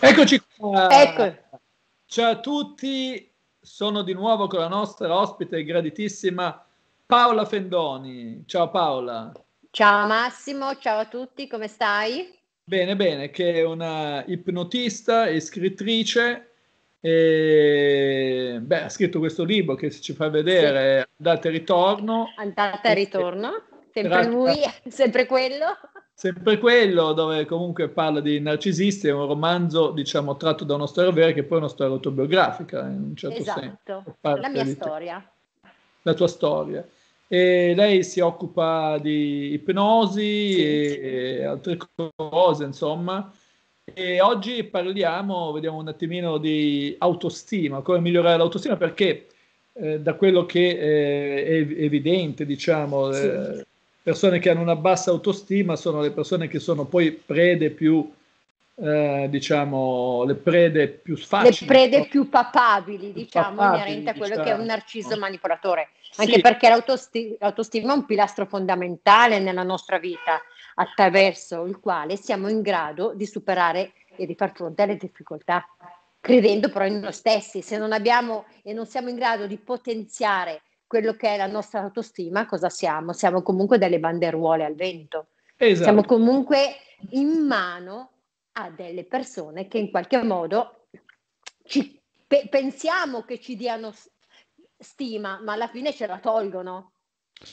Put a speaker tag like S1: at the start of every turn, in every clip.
S1: Eccoci qua. Ecco. Ciao a tutti, sono di nuovo con la nostra ospite graditissima Paola Fendoni. Ciao Paola.
S2: Ciao Massimo, ciao a tutti, come stai?
S1: Bene, bene, che è una ipnotista e scrittrice. E, beh, ha scritto questo libro che ci fa vedere sì. Andata e ritorno.
S2: Andate e ritorno, sempre tratta... lui, sempre quello
S1: Sempre quello, dove comunque parla di narcisisti, è un romanzo, diciamo, tratto da una storia vera che poi è una storia autobiografica, in un certo esatto. senso.
S2: Esatto, la mia storia.
S1: La tua storia. E lei si occupa di ipnosi sì. e altre cose, insomma. E oggi parliamo, vediamo un attimino di autostima, come migliorare l'autostima, perché eh, da quello che eh, è evidente, diciamo, sì. eh, persone che hanno una bassa autostima sono le persone che sono poi prede più, eh, diciamo, le prede più facili. Le prede no?
S2: più papabili, più diciamo, papabili, inerente a quello diciamo. che è un certo. narciso manipolatore. Anche sì. perché l'autosti- l'autostima è un pilastro fondamentale nella nostra vita, attraverso il quale siamo in grado di superare e di far fronte alle difficoltà, credendo però in noi stessi. Se non abbiamo e non siamo in grado di potenziare quello che è la nostra autostima, cosa siamo? Siamo comunque delle banderuole al vento. Esatto. Siamo comunque in mano a delle persone che in qualche modo ci, pe- pensiamo che ci diano stima, ma alla fine ce la tolgono,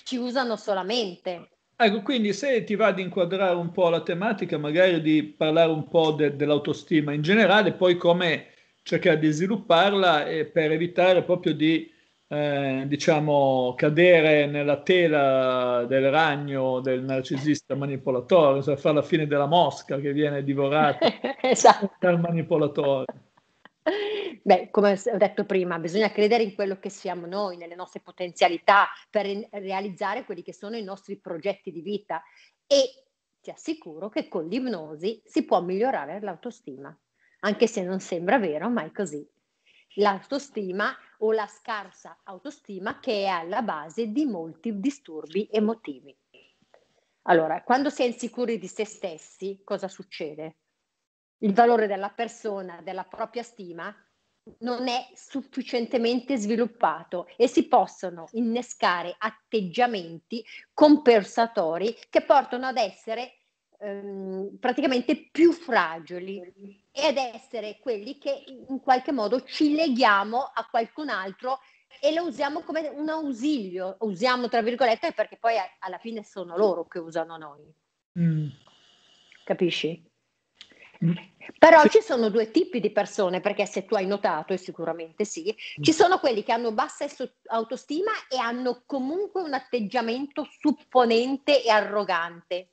S2: ci usano solamente.
S1: Ecco, quindi se ti va ad inquadrare un po' la tematica, magari di parlare un po' de- dell'autostima in generale, poi come cercare di svilupparla eh, per evitare proprio di eh, diciamo, cadere nella tela del ragno, del narcisista manipolatore, cioè fa la fine della mosca che viene divorata esatto. dal manipolatore.
S2: Beh, come ho detto prima, bisogna credere in quello che siamo noi, nelle nostre potenzialità per realizzare quelli che sono i nostri progetti di vita e ti assicuro che con l'ipnosi si può migliorare l'autostima, anche se non sembra vero, ma è così. L'autostima o la scarsa autostima che è alla base di molti disturbi emotivi. Allora, quando si è insicuri di se stessi, cosa succede? Il valore della persona, della propria stima, non è sufficientemente sviluppato e si possono innescare atteggiamenti compensatori che portano ad essere ehm, praticamente più fragili e ad essere quelli che in qualche modo ci leghiamo a qualcun altro e lo usiamo come un ausilio, usiamo tra virgolette perché poi alla fine sono loro che usano noi. Mm. Capisci? Mm. Però ci sono due tipi di persone, perché se tu hai notato, e sicuramente sì, mm. ci sono quelli che hanno bassa autostima e hanno comunque un atteggiamento supponente e arrogante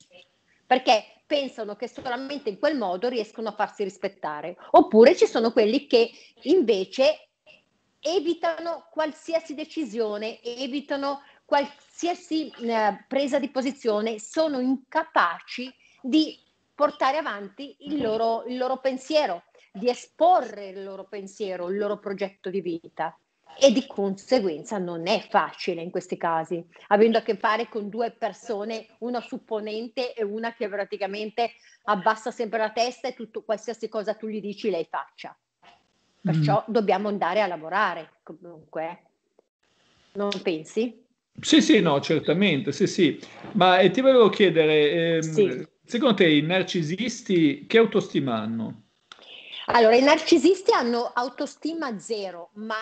S2: perché pensano che solamente in quel modo riescono a farsi rispettare. Oppure ci sono quelli che invece evitano qualsiasi decisione, evitano qualsiasi eh, presa di posizione, sono incapaci di portare avanti il loro, il loro pensiero, di esporre il loro pensiero, il loro progetto di vita e di conseguenza non è facile in questi casi, avendo a che fare con due persone, una supponente e una che praticamente abbassa sempre la testa e tutto, qualsiasi cosa tu gli dici lei faccia. Perciò mm. dobbiamo andare a lavorare comunque, eh. non pensi?
S1: Sì, sì, no, certamente, sì, sì. Ma eh, ti volevo chiedere, ehm, sì. secondo te i narcisisti che autostima hanno?
S2: Allora, i narcisisti hanno autostima zero, ma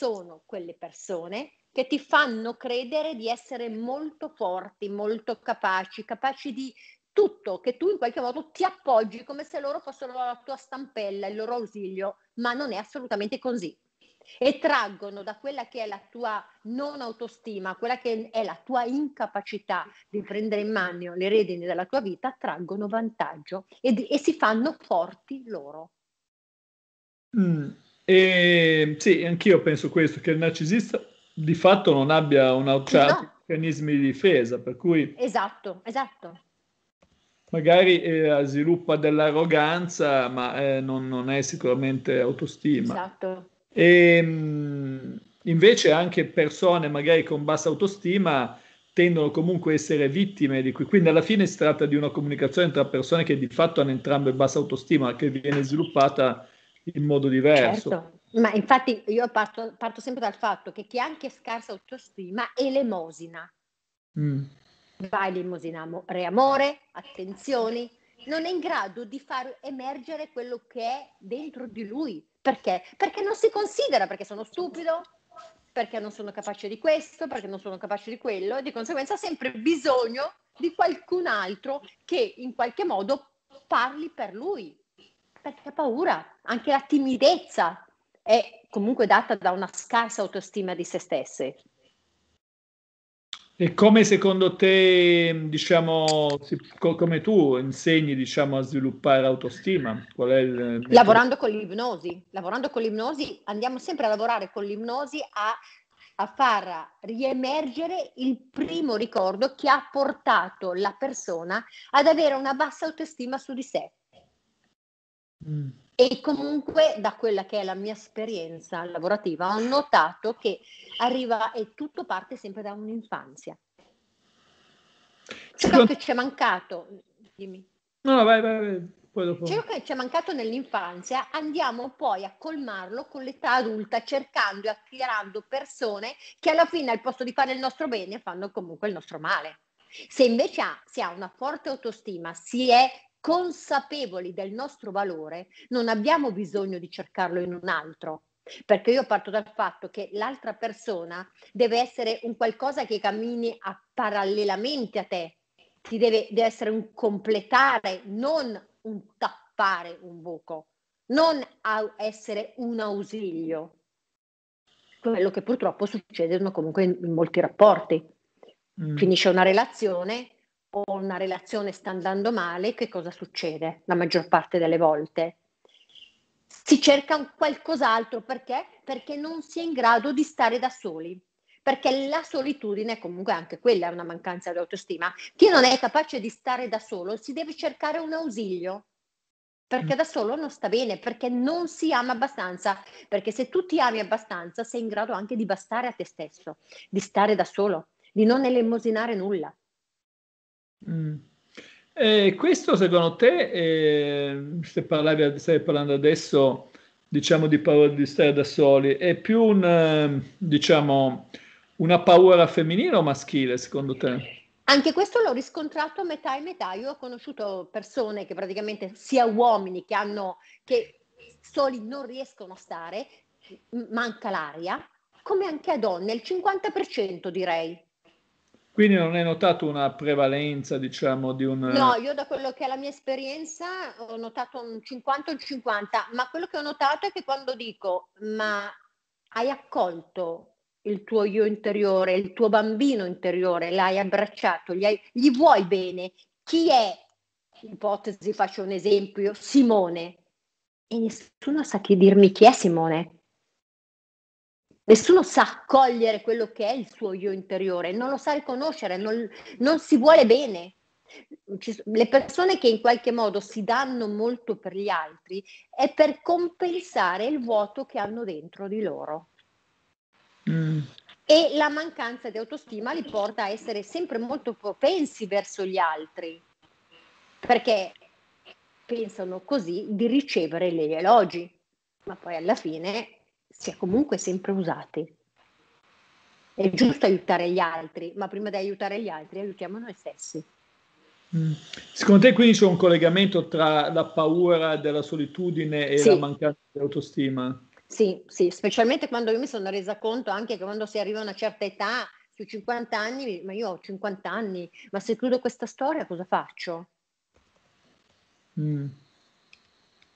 S2: sono quelle persone che ti fanno credere di essere molto forti, molto capaci, capaci di tutto, che tu in qualche modo ti appoggi come se loro fossero la tua stampella, il loro ausilio, ma non è assolutamente così. E traggono da quella che è la tua non autostima, quella che è la tua incapacità di prendere in mano le redini della tua vita, traggono vantaggio e, e si fanno forti loro. Mm.
S1: E, sì, anch'io penso questo, che il narcisista di fatto non abbia un outchat, cioè, no. meccanismi di difesa, per cui...
S2: Esatto, esatto.
S1: Magari eh, sviluppa dell'arroganza, ma eh, non, non, è sicuramente autostima. Esatto. E, ehm, mh, invece anche persone magari con bassa autostima tendono comunque a essere vittime di cui. Quindi alla fine si tratta di una comunicazione tra persone che di fatto hanno entrambe bassa autostima, che viene sviluppata in modo diverso. Certo.
S2: Ma infatti io parto, parto, sempre dal fatto che chi ha anche scarsa autostima elemosina. Mm. Vai l'emosina, amore, attenzioni, non è in grado di far emergere quello che è dentro di lui. Perché? Perché non si considera, perché sono stupido, perché non sono capace di questo, perché non sono capace di quello e di conseguenza ha sempre bisogno di qualcun altro che in qualche modo parli per lui perché la paura, anche la timidezza è comunque data da una scarsa autostima di se stesse.
S1: E come secondo te, diciamo, come tu insegni diciamo, a sviluppare l'autostima? Il... Lavorando
S2: con l'ipnosi, lavorando con l'ipnosi, andiamo sempre a lavorare con l'ipnosi a, a far riemergere il primo ricordo che ha portato la persona ad avere una bassa autostima su di sé. Mm. E comunque da quella che è la mia esperienza lavorativa ho notato che arriva e tutto parte sempre da un'infanzia. Ciò Secondo... che ci è mancato, dimmi.
S1: No, vai, vai, vai. Ciò
S2: che ci è mancato nell'infanzia andiamo poi a colmarlo con l'età adulta cercando e attirando persone che alla fine al posto di fare il nostro bene fanno comunque il nostro male. Se invece ha, si ha una forte autostima, si è consapevoli del nostro valore, non abbiamo bisogno di cercarlo in un altro. Perché io parto dal fatto che l'altra persona deve essere un qualcosa che cammini a parallelamente a te, ti deve, deve essere un completare, non un tappare un buco, non essere un ausilio. Quello che purtroppo succede comunque in molti rapporti. Mm. Finisce una relazione, o una relazione sta andando male, che cosa succede la maggior parte delle volte? Si cerca un qualcos'altro perché? Perché non si è in grado di stare da soli, perché la solitudine, comunque anche quella è una mancanza di autostima, chi non è capace di stare da solo si deve cercare un ausilio, perché mm. da solo non sta bene, perché non si ama abbastanza, perché se tu ti ami abbastanza sei in grado anche di bastare a te stesso, di stare da solo, di non elemosinare nulla.
S1: Mm. E questo secondo te, eh, se parlavi, stai parlando adesso diciamo di paura di stare da soli, è più un, ehm, diciamo, una paura femminile o maschile secondo te?
S2: Anche questo l'ho riscontrato a metà e metà. Io ho conosciuto persone che praticamente sia uomini che hanno che soli non riescono a stare, manca l'aria, come anche a donne, il 50% direi.
S1: Quindi non hai notato una prevalenza, diciamo, di un... No,
S2: io da quello che è la mia esperienza ho notato un 50 o un 50, ma quello che ho notato è che quando dico, ma hai accolto il tuo io interiore, il tuo bambino interiore, l'hai abbracciato, gli, hai, gli vuoi bene, chi è, ipotesi, faccio un esempio, Simone. E nessuno sa chi dirmi chi è Simone. Nessuno sa accogliere quello che è il suo io interiore, non lo sa riconoscere, non, non si vuole bene. Ci, le persone che in qualche modo si danno molto per gli altri è per compensare il vuoto che hanno dentro di loro. Mm. E la mancanza di autostima li porta a essere sempre molto propensi verso gli altri, perché pensano così di ricevere gli elogi, ma poi alla fine si comunque sempre usati. È giusto aiutare gli altri, ma prima di aiutare gli altri aiutiamo noi stessi.
S1: Mm. Secondo te quindi c'è un collegamento tra la paura della solitudine e sì. la mancanza di autostima?
S2: Sì, sì, specialmente quando io mi sono resa conto anche che quando si arriva a una certa età, sui 50 anni, ma io ho 50 anni, ma se chiudo questa storia cosa faccio? Mm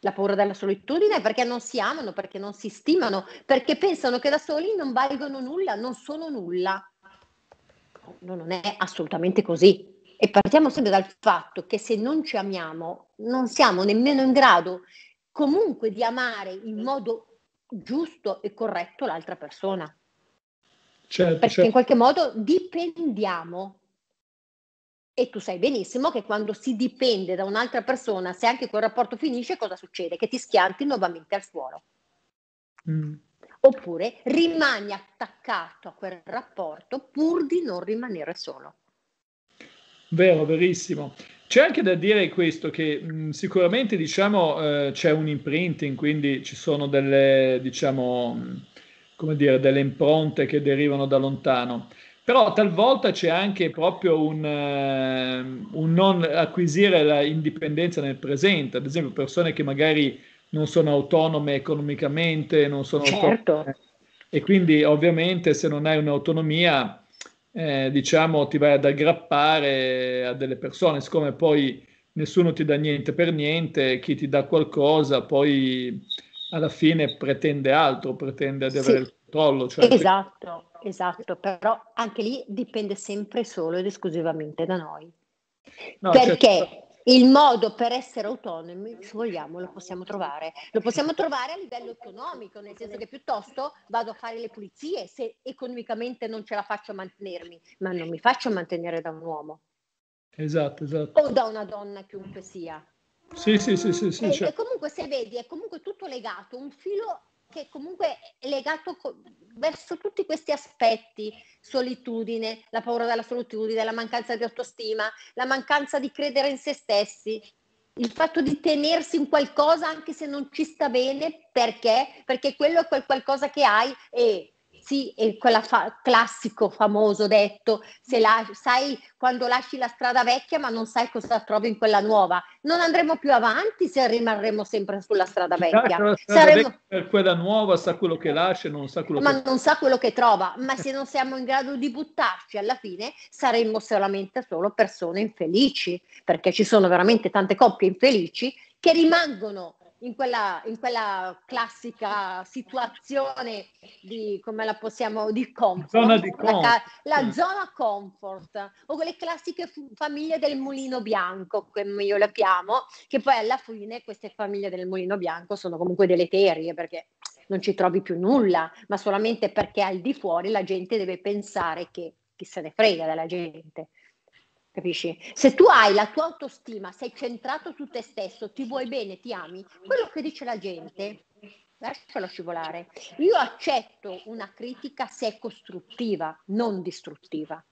S2: la paura della solitudine perché non si amano, perché non si stimano, perché pensano che da soli non valgono nulla, non sono nulla. No, non è assolutamente così. E partiamo sempre dal fatto che se non ci amiamo, non siamo nemmeno in grado comunque di amare in modo giusto e corretto l'altra persona. Certo, perché certo. in qualche modo dipendiamo e tu sai benissimo che quando si dipende da un'altra persona, se anche quel rapporto finisce, cosa succede? Che ti schianti nuovamente al suolo. Mm. Oppure rimani attaccato a quel rapporto pur di non rimanere solo.
S1: Vero, verissimo. C'è anche da dire questo, che mh, mm, sicuramente diciamo, eh, c'è un imprinting, quindi ci sono delle, diciamo, mh, mm, come dire, delle impronte che derivano da lontano. Però talvolta c'è anche proprio un, uh, un non acquisire l'indipendenza nel presente, ad esempio persone che magari non sono autonome economicamente, non sono certo. autonome. E quindi ovviamente se non hai un'autonomia, eh, diciamo, ti vai ad aggrappare a delle persone, siccome poi nessuno ti dà niente per niente, chi ti dà qualcosa poi alla fine pretende altro, pretende di avere sì. il controllo. Cioè
S2: esatto esatto, però anche lì dipende sempre solo ed esclusivamente da noi. No, certo. Perché certo. il modo per essere autonomi, se vogliamo, lo possiamo trovare. Lo possiamo trovare a livello economico, nel senso che piuttosto vado a fare le pulizie se economicamente non ce la faccio a mantenermi, ma non mi faccio mantenere da un uomo.
S1: Esatto, esatto.
S2: O da una donna, chiunque sia. Sì, sì, sì, sì, sì e, certo. e comunque se vedi è comunque tutto legato, un filo che comunque è legato co- verso tutti questi aspetti, solitudine, la paura della solitudine, la mancanza di autostima, la mancanza di credere in se stessi, il fatto di tenersi in qualcosa anche se non ci sta bene, perché? Perché quello è quel qualcosa che hai e pezzi e quel fa- classico famoso detto, se la- sai quando lasci la strada vecchia ma non sai cosa trovi in quella nuova, non andremo più avanti se rimarremo sempre sulla strada vecchia. La strada Saremo...
S1: vecchia per quella nuova sa quello che lascia, non sa quello ma
S2: che... non sa quello che trova, ma eh. se non siamo in grado di buttarci alla fine saremmo solamente solo persone infelici, perché ci sono veramente tante coppie infelici che rimangono in quella, in quella classica situazione di, come la possiamo, di comfort, zona di comfort. La, la, zona comfort, o quelle classiche f- famiglie del mulino bianco, come io le chiamo, che poi alla fine queste famiglie del mulino bianco sono comunque deleterie perché non ci trovi più nulla, ma solamente perché al di fuori la gente deve pensare che chi se ne frega della gente. Capisci? Se tu hai la tua autostima, sei centrato su te stesso, ti vuoi bene, ti ami, quello che dice la gente, lascialo scivolare. Io accetto una critica se è costruttiva, non distruttiva.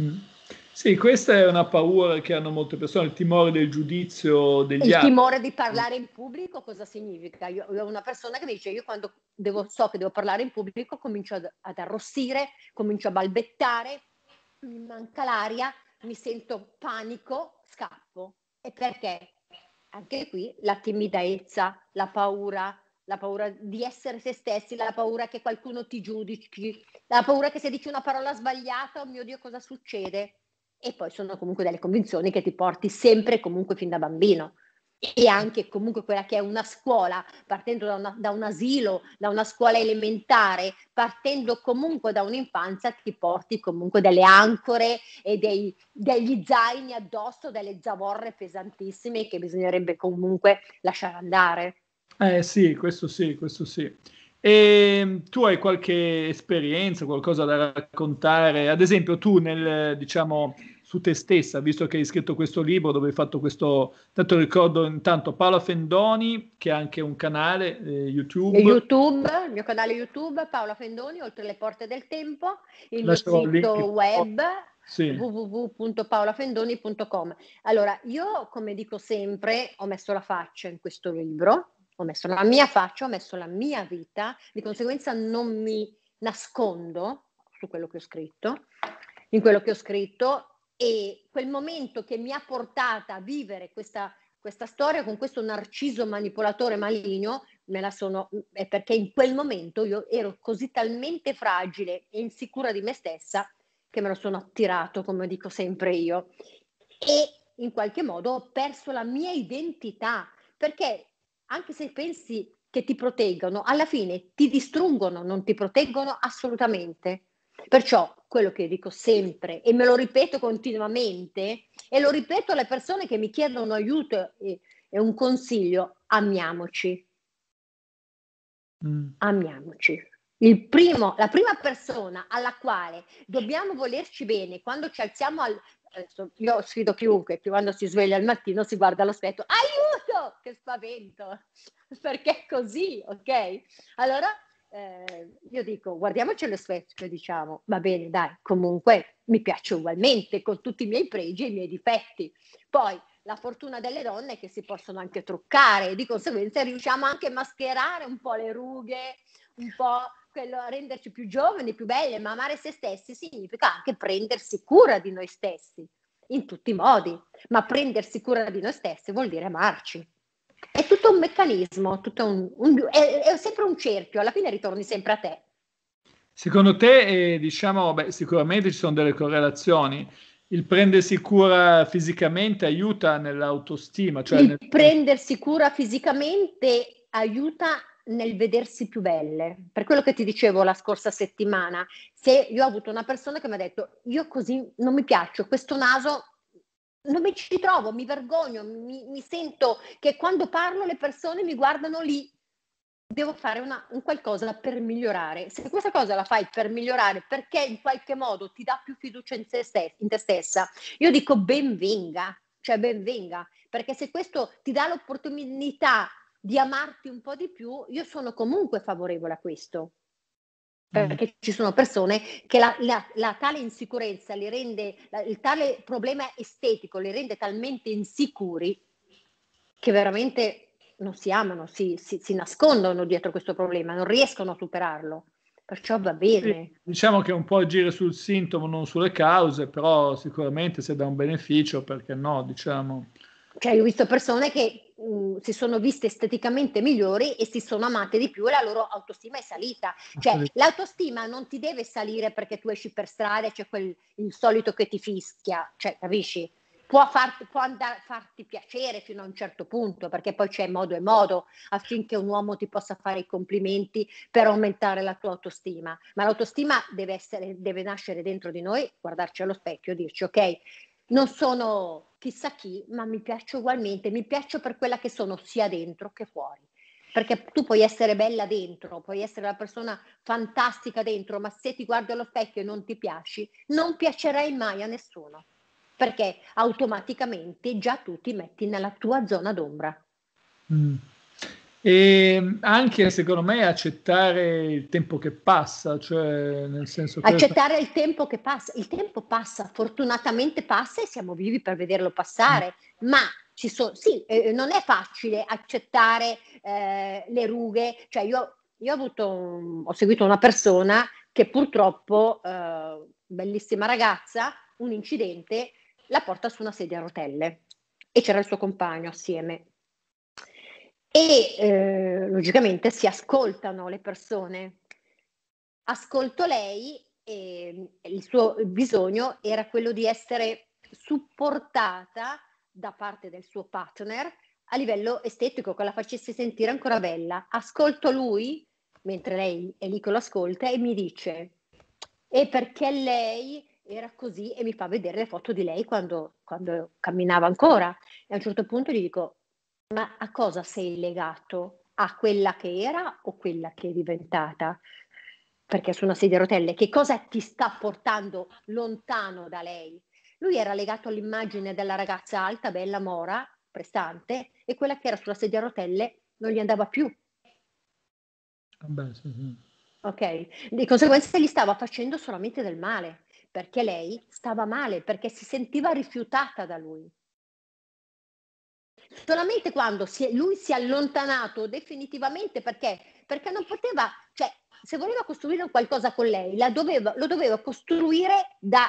S1: Mm. Sì, questa è una paura che hanno molte persone, il timore del giudizio degli il altri. Il
S2: timore di parlare in pubblico cosa significa? Io ho una persona che dice io quando devo, so che devo parlare in pubblico comincio ad, ad arrossire, comincio a balbettare, mi manca l'aria, mi sento panico, scappo. E perché? Anche qui la timidezza, la paura, la paura di essere se stessi, la paura che qualcuno ti giudichi, la paura che se dici una parola sbagliata, oh mio Dio, cosa succede? E poi sono comunque delle convinzioni che ti porti sempre e comunque fin da bambino e anche comunque quella che è una scuola, partendo da, una, da, un asilo, da una scuola elementare, partendo comunque da un'infanzia, ti porti comunque delle ancore e dei, degli zaini addosso, delle zavorre pesantissime che bisognerebbe comunque lasciare andare.
S1: Eh sì, questo sì, questo sì. E mm, tu hai qualche esperienza, qualcosa da raccontare? Ad esempio, tu nel, diciamo, su te stessa, visto che hai scritto questo libro dove hai fatto questo... Tanto ricordo intanto Paola Fendoni, che è anche un canale eh, YouTube. YouTube,
S2: il mio canale YouTube, Paola Fendoni, Oltre le porte del tempo, il mio sito web sì. www.paolafendoni.com. Allora, io come dico sempre, ho messo la faccia in questo libro, ho messo la mia faccia, ho messo la mia vita, di conseguenza non mi nascondo su quello che ho scritto. In quello che ho scritto e quel momento che mi ha portata a vivere questa, questa storia con questo narciso manipolatore maligno, me la sono, è perché in quel momento io ero così talmente fragile e insicura di me stessa che me lo sono attirato, come dico sempre io. E in qualche modo ho perso la mia identità, perché anche se pensi che ti proteggono, alla fine ti distruggono, non ti proteggono assolutamente. Perciò quello che dico sempre e me lo ripeto continuamente e lo ripeto alle persone che mi chiedono aiuto e, e un consiglio, amiamoci. Mm. Amiamoci. Primo, la prima persona alla quale dobbiamo volerci bene quando ci alziamo al... Io sfido chiunque, quando si sveglia al mattino si guarda all'aspetto, aiuto! Che spavento! Perché così, ok? Allora eh, io dico guardiamoci allo specchio diciamo va bene dai comunque mi piace ugualmente con tutti i miei pregi e i miei difetti poi la fortuna delle donne è che si possono anche truccare e di conseguenza riusciamo anche a mascherare un po' le rughe un po' quello a renderci più giovani più belle ma amare se stessi significa anche prendersi cura di noi stessi in tutti i modi ma prendersi cura di noi stessi vuol dire amarci è tutto un meccanismo, tutto un, un, è, è, sempre un cerchio, alla fine ritorni sempre a te.
S1: Secondo te, eh, diciamo, beh, sicuramente ci sono delle correlazioni. Il prendersi cura fisicamente aiuta nell'autostima. Cioè il nel...
S2: prendersi cura fisicamente aiuta nel vedersi più belle. Per quello che ti dicevo la scorsa settimana, se io ho avuto una persona che mi ha detto io così non mi piaccio, questo naso non mi ci trovo, mi vergogno, mi, mi, sento che quando parlo le persone mi guardano lì. Devo fare una, un qualcosa per migliorare. Se questa cosa la fai per migliorare, perché in qualche modo ti dà più fiducia in, stessa, in te stessa, io dico benvenga, cioè benvenga, perché se questo ti dà l'opportunità di amarti un po' di più, io sono comunque favorevole a questo. Mm. perché mm. ci sono persone che la, la, la tale insicurezza li rende, la, il tale problema estetico li rende talmente insicuri che veramente non si amano, si, si, si nascondono dietro questo problema, non riescono a superarlo. Perciò va bene.
S1: diciamo che un po' agire sul sintomo, non sulle cause, però sicuramente se dà un beneficio, perché no, diciamo.
S2: Cioè, ho visto persone che Mm, si sono viste esteticamente migliori e si sono amate di più e la loro autostima è salita. Cioè l'autostima non ti deve salire perché tu esci per strada e c'è quel, il solito che ti fischia, cioè capisci? Può, farti, può andare, farti piacere fino a un certo punto, perché poi c'è modo e modo affinché un uomo ti possa fare i complimenti per aumentare la tua autostima. Ma l'autostima deve, essere, deve nascere dentro di noi, guardarci allo specchio, e dirci ok, non sono chissà chi, ma mi piaccio ugualmente, mi piaccio per quella che sono sia dentro che fuori. Perché tu puoi essere bella dentro, puoi essere una persona fantastica dentro, ma se ti guardi allo specchio e non ti piaci, non piacerai mai a nessuno, perché automaticamente già tu ti metti nella tua zona d'ombra.
S1: Mm. E anche secondo me accettare il tempo che passa, cioè nel senso che... Accettare
S2: il tempo che passa, il tempo passa, fortunatamente passa e siamo vivi per vederlo passare, mm. ma ci sono, sì, eh, eh, non è facile accettare eh, le rughe, cioè io, io ho, avuto un, ho seguito una persona che purtroppo, eh, bellissima ragazza, un incidente, la porta su una sedia a rotelle e c'era il suo compagno assieme e eh, logicamente si ascoltano le persone. Ascolto lei e ehm, il suo bisogno era quello di essere supportata da parte del suo partner a livello estetico, che la facesse sentire ancora bella. Ascolto lui, mentre lei è lì che lo ascolta, e mi dice, e perché lei era così e mi fa vedere le foto di lei quando, quando camminava ancora. E a un certo punto gli dico, ma a cosa sei legato? A quella che era o quella che è diventata? Perché su una sedia a rotelle, che cosa ti sta portando lontano da lei? Lui era legato all'immagine della ragazza alta, bella, mora, prestante, e quella che era sulla sedia a rotelle non gli andava più.
S1: Ah, beh, sì, sì.
S2: Ok, di conseguenza gli stava facendo solamente del male, perché lei stava male, perché si sentiva rifiutata da lui solamente quando si, lui si è allontanato definitivamente perché, perché non poteva, cioè se voleva costruire qualcosa con lei, doveva, lo doveva costruire da,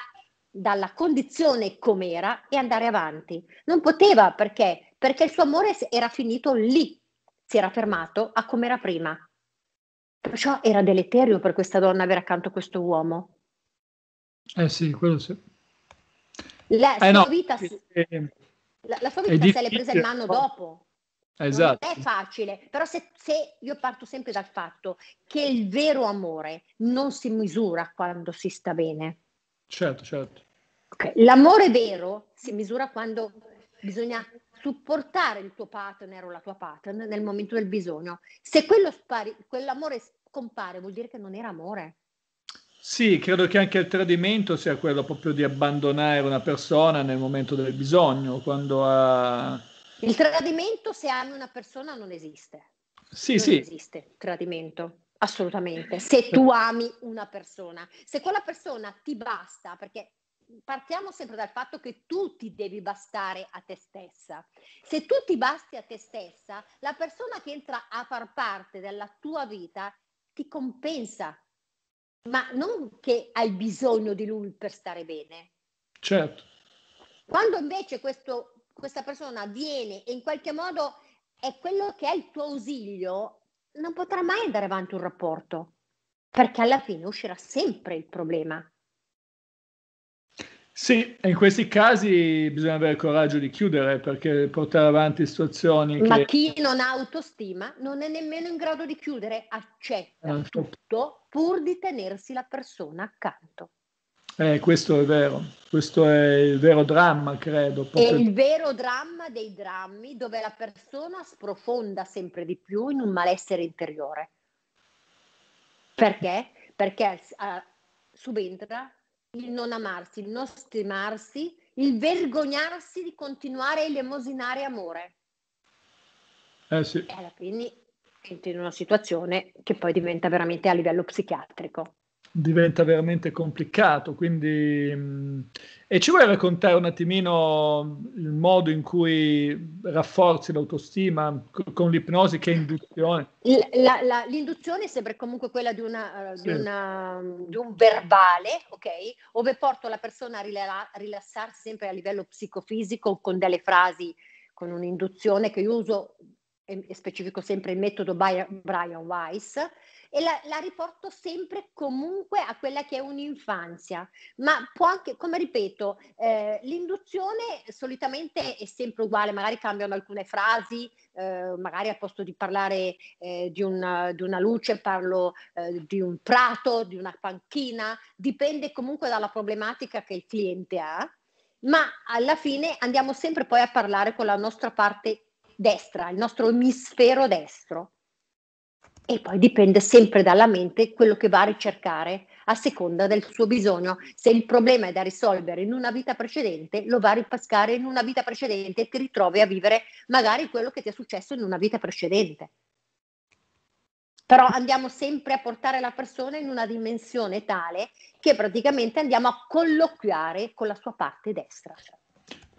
S2: dalla condizione com'era e andare avanti. Non poteva perché? Perché il suo amore era finito lì, si era fermato a com'era prima. Perciò era deleterio per questa donna avere accanto questo uomo.
S1: Eh sì, quello sì.
S2: La eh sua no, vita...
S1: Eh,
S2: la, la sua vita se l'è presa in mano dopo. Esatto. Non è esatto. facile, però se, se, io parto sempre dal fatto che il vero amore non si misura quando si sta bene.
S1: Certo, certo. Okay. L'amore
S2: vero si misura quando bisogna supportare il tuo partner o la tua partner nel momento del bisogno. Se quello spari, quell'amore scompare vuol dire che non era amore.
S1: Sì, credo che anche il tradimento sia quello proprio di abbandonare una persona nel momento del bisogno, quando
S2: ha... Il tradimento se ami una persona non esiste. Sì, non sì. esiste tradimento. Assolutamente. Se tu ami una persona, se quella persona ti basta, perché partiamo sempre dal fatto che tu ti devi bastare a te stessa. Se tu ti basti a te stessa, la persona che entra a far parte della tua vita ti compensa ma non che hai bisogno di lui per stare bene. Certo. Quando invece questo, questa persona viene e in qualche modo è quello che è il tuo ausilio, non potrà mai andare avanti un rapporto, perché alla fine uscirà sempre il problema.
S1: Sì, in questi casi bisogna avere il coraggio di chiudere perché portare avanti situazioni. Ma chi
S2: non ha autostima non è nemmeno in grado di chiudere, accetta ah, tutto pur di tenersi la persona accanto.
S1: Eh, questo è vero, questo è il vero dramma, credo. Proprio... È il
S2: vero dramma dei drammi dove la persona sprofonda sempre di più in un malessere interiore. Perché? Perché uh, subentra il non amarsi, il non stimarsi, il vergognarsi di continuare a elemosinare amore. Eh sì. E quindi fine entri in una situazione che poi diventa veramente a livello psichiatrico
S1: diventa veramente complicato. Quindi, mm, e ci vuoi raccontare un attimino mm, il modo in cui rafforzi l'autostima con l'ipnosi che induzione?
S2: La, la, l'induzione è sempre comunque quella di, una, eh, sì. di, una, mm, di, un verbale, ok? Ove porto la persona a rilassarsi sempre a livello psicofisico con delle frasi, con un'induzione che io uso e, specifico sempre il metodo Brian Weiss, e la, la, riporto sempre comunque a quella che è un'infanzia, ma può anche, come ripeto, eh, l'induzione solitamente è sempre uguale, magari cambiano alcune frasi, eh, magari al posto di parlare eh, di, una, di, una, luce parlo eh, di un prato, di una panchina, dipende comunque dalla problematica che il cliente ha, ma alla fine andiamo sempre poi a parlare con la nostra parte destra, il nostro emisfero destro. E poi dipende sempre dalla mente quello che va a ricercare a seconda del suo bisogno. Se il problema è da risolvere in una vita precedente, lo va a ripascare in una vita precedente e ti ritrovi a vivere magari quello che ti è successo in una vita precedente. Però andiamo sempre a portare la persona in una dimensione tale che praticamente andiamo a colloquiare con la sua parte destra.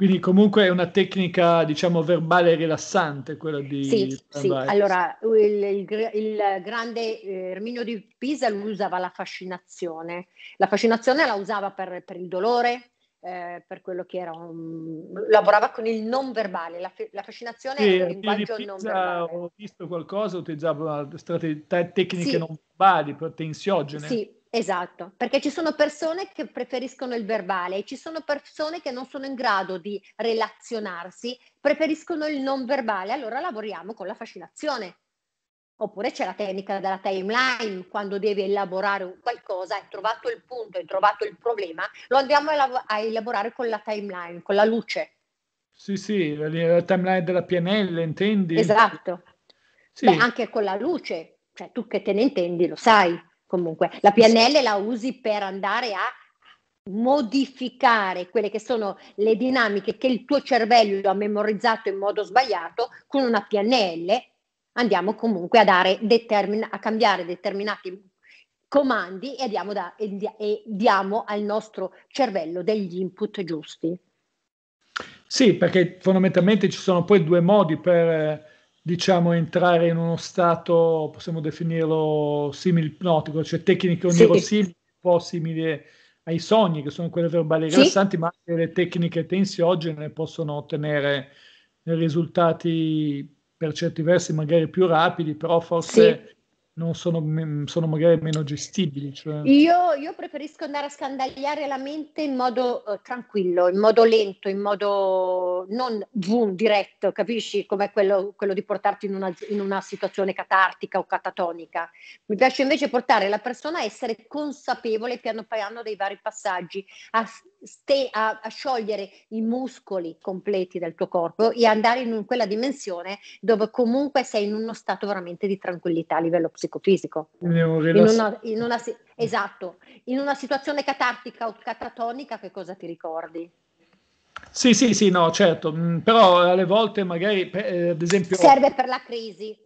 S1: Quindi comunque è una tecnica, diciamo, verbale rilassante quella di... Sì, sì. allora
S2: il, il, il grande eh, Erminio di Pisa lui usava la fascinazione. La fascinazione la usava per, per il dolore, eh, per quello che era un... lavorava con il non verbale, la, la fascinazione sì, è un linguaggio non verbale.
S1: Ho visto qualcosa, utilizzava strate... tecniche sì. non verbali, tensiogene. Sì,
S2: Esatto, perché ci sono persone che preferiscono il verbale e ci sono persone che non sono in grado di relazionarsi, preferiscono il non verbale, allora lavoriamo con la fascinazione. Oppure c'è la tecnica della timeline, quando devi elaborare qualcosa, hai trovato il punto, hai trovato il problema, lo andiamo a elaborare con la timeline, con la luce. Sì,
S1: sì, la timeline della PNL, intendi? Esatto.
S2: Sì. Beh, anche con la luce, cioè tu che te ne intendi lo sai comunque la PNL la usi per andare a modificare quelle che sono le dinamiche che il tuo cervello ha memorizzato in modo sbagliato con una PNL andiamo comunque a, dare determin- a cambiare determinati comandi e da, e, dia- e diamo al nostro cervello degli input giusti.
S1: Sì, perché fondamentalmente ci sono poi due modi per eh, diciamo, entrare in uno stato, possiamo definirlo similipnotico, cioè tecniche onnirosimili, sì. un po' simili ai sogni, che sono quelle verbali sì. ma anche le tecniche tensiogene possono ottenere risultati per certi versi magari più rapidi, però forse... Sì non sono, sono, magari meno gestibili. Cioè...
S2: Io, io, preferisco andare a scandagliare la mente in modo eh, tranquillo, in modo lento, in modo non zoom diretto, capisci? Come quello, quello di portarti in una, in una, situazione catartica o catatonica. Mi piace invece portare la persona a essere consapevole piano piano dei vari passaggi, a ste- a, a, sciogliere i muscoli completi del tuo corpo e andare in un, quella dimensione dove comunque sei in uno stato veramente di tranquillità a livello psicofisico.
S1: In una,
S2: in una, esatto, in una situazione catartica o catatonica che cosa ti ricordi?
S1: Sì, sì, sì, no, certo, mm, però alle volte magari, eh, ad esempio... Serve
S2: per la crisi.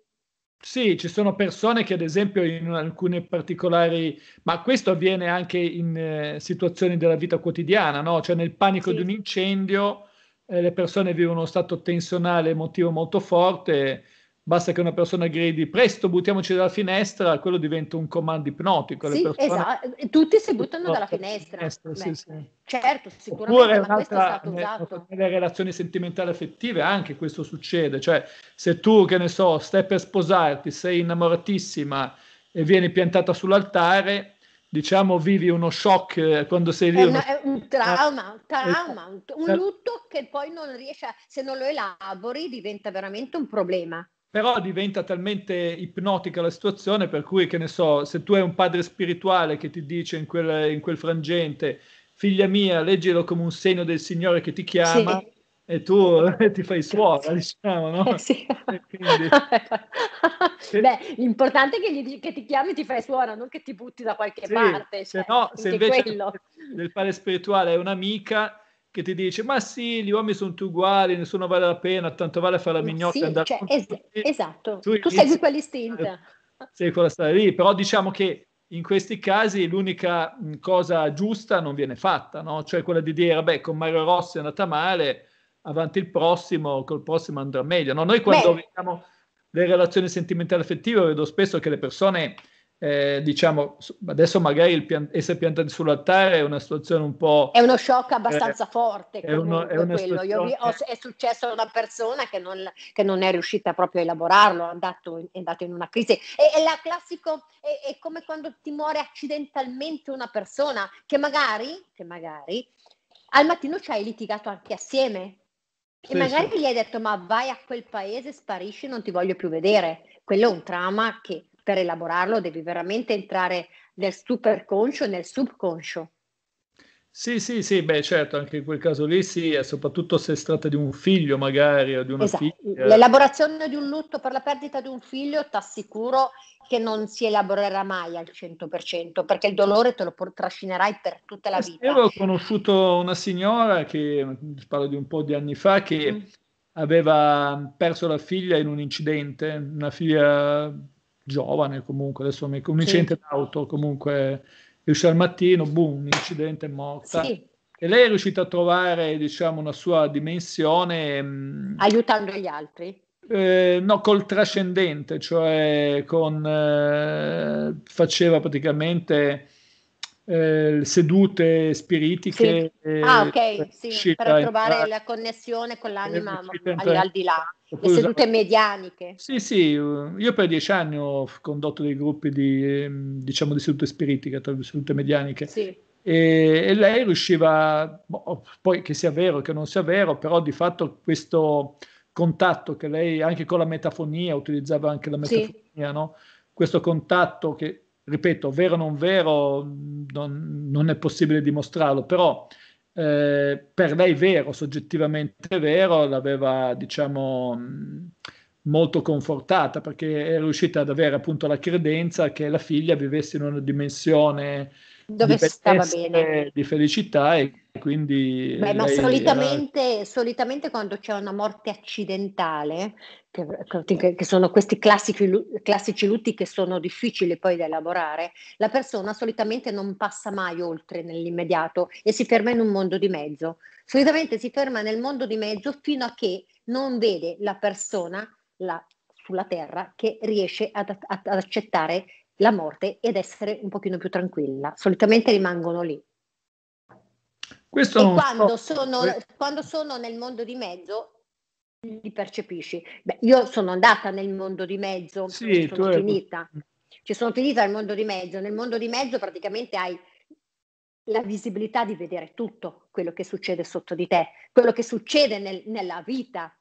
S1: Sì, ci sono persone che ad esempio in alcune particolari, ma questo avviene anche in eh, situazioni della vita quotidiana, no? Cioè nel panico sì. di un incendio eh, le persone vivono uno stato tensionale emotivo molto forte basta che una persona gridi presto buttiamoci dalla finestra, quello diventa un comando ipnotico. Sì, esatto.
S2: tutti si buttano dalla finestra. finestra Beh, sì, sì. Certo, sicuramente. ma questo è stato usato.
S1: Nelle relazioni sentimentali affettive anche questo succede, cioè se tu, che ne so, stai per sposarti, sei innamoratissima e vieni piantata sull'altare, diciamo, vivi uno shock eh, quando sei lì. È, una, è
S2: un trauma, un eh, trauma, un, certo. lutto che poi non riesce, a, se non lo elabori, diventa veramente un problema
S1: però diventa talmente ipnotica la situazione per cui, che ne so, se tu hai un padre spirituale che ti dice in quel, in quel frangente, figlia mia, leggilo come un segno del Signore che ti chiama. Sì. E tu ti fai suora, diciamo, no? Eh, sì. quindi...
S2: Beh, l'importante è che, gli, che, ti chiami e ti fai suora, non che ti butti da qualche sì, parte. Cioè, se no, se invece quello.
S1: del padre spirituale è un'amica, che ti dice ma sì, gli uomini sono tutti uguali, nessuno vale la pena, tanto vale fare la mignotta sì, e andare... Cioè,
S2: es- esatto, tu, tu segui quell'istinto.
S1: Sei quella strada lì, però diciamo che in questi casi l'unica cosa giusta non viene fatta, no? cioè quella di dire, beh, con Mario Rossi è andata male, avanti il prossimo, col prossimo andrà meglio. No? Noi quando beh. vediamo le relazioni sentimentali affettive vedo spesso che le persone eh, diciamo, adesso magari il pian- essere piantati sull'altare è una situazione un po'... È
S2: uno shock abbastanza eh, forte è uno, è quello. Io, ho, è successo a una persona che non, che non, è riuscita proprio a elaborarlo, è andato, è andato in una crisi. È, è la classico, è, è, come quando ti muore accidentalmente una persona che magari, che magari al mattino ci hai litigato anche assieme. E sì, magari sì. gli hai detto ma vai a quel paese, sparisci, non ti voglio più vedere quello è un trauma che per elaborarlo devi veramente entrare nel superconscio e nel subconscio.
S1: Sì, sì, sì, beh certo, anche in quel caso lì sì, soprattutto se si tratta di un figlio magari o di una esatto. figlia. L'elaborazione
S2: di un lutto per la perdita di un figlio ti assicuro che non si elaborerà mai al 100% perché il dolore te lo trascinerai per tutta
S1: la eh vita. Io ho conosciuto una signora che, parlo di un po' di anni fa, che mm. aveva perso la figlia in un incidente, una figlia giovane comunque, adesso mi, un incidente sì. d'auto comunque, esce al mattino, boom, un incidente morta. Sì. E lei è riuscita a trovare, diciamo, una sua dimensione... Mh,
S2: mm, Aiutando gli altri?
S1: Eh, no, col trascendente, cioè con... Eh, faceva praticamente... Eh, sedute spiritiche. Sì. Ah, ok, eh, sì, per trovare
S2: la connessione con eh, l'anima al di là. Le sedute usavo... medianiche.
S1: Sì, sì, io per dieci anni ho condotto dei gruppi di, ehm, diciamo, di sedute spiritiche, sedute medianiche. Sì. E, e, lei riusciva, boh, oh, poi che sia vero, che non sia vero, però di fatto questo contatto che lei anche con la metafonia, utilizzava anche la metafonia, sì. no? questo contatto che, ripeto, vero o non vero, non, non è possibile dimostrarlo, però eh, per lei vero, soggettivamente vero, l'aveva diciamo molto confortata perché è riuscita ad avere appunto la credenza che la figlia vivesse in una dimensione dove stava bene. Di felicità e quindi... Beh, ma solitamente,
S2: era... solitamente, quando c'è una morte accidentale, che, che sono questi classici, classici, lutti che sono difficili poi da elaborare, la persona solitamente non passa mai oltre nell'immediato e si ferma in un mondo di mezzo. Solitamente si ferma nel mondo di mezzo fino a che non vede la persona la, sulla terra che riesce ad, ad accettare la morte ed essere un pochino più tranquilla. Solitamente rimangono lì.
S1: Questo e quando, so. sono,
S2: quando sono nel mondo di mezzo li percepisci. Beh, io sono andata nel mondo di mezzo, sì, sono finita. Hai... sono finita nel mondo di mezzo. Nel mondo di mezzo praticamente hai la visibilità di vedere tutto quello che succede sotto di te, quello che succede nel, nella vita,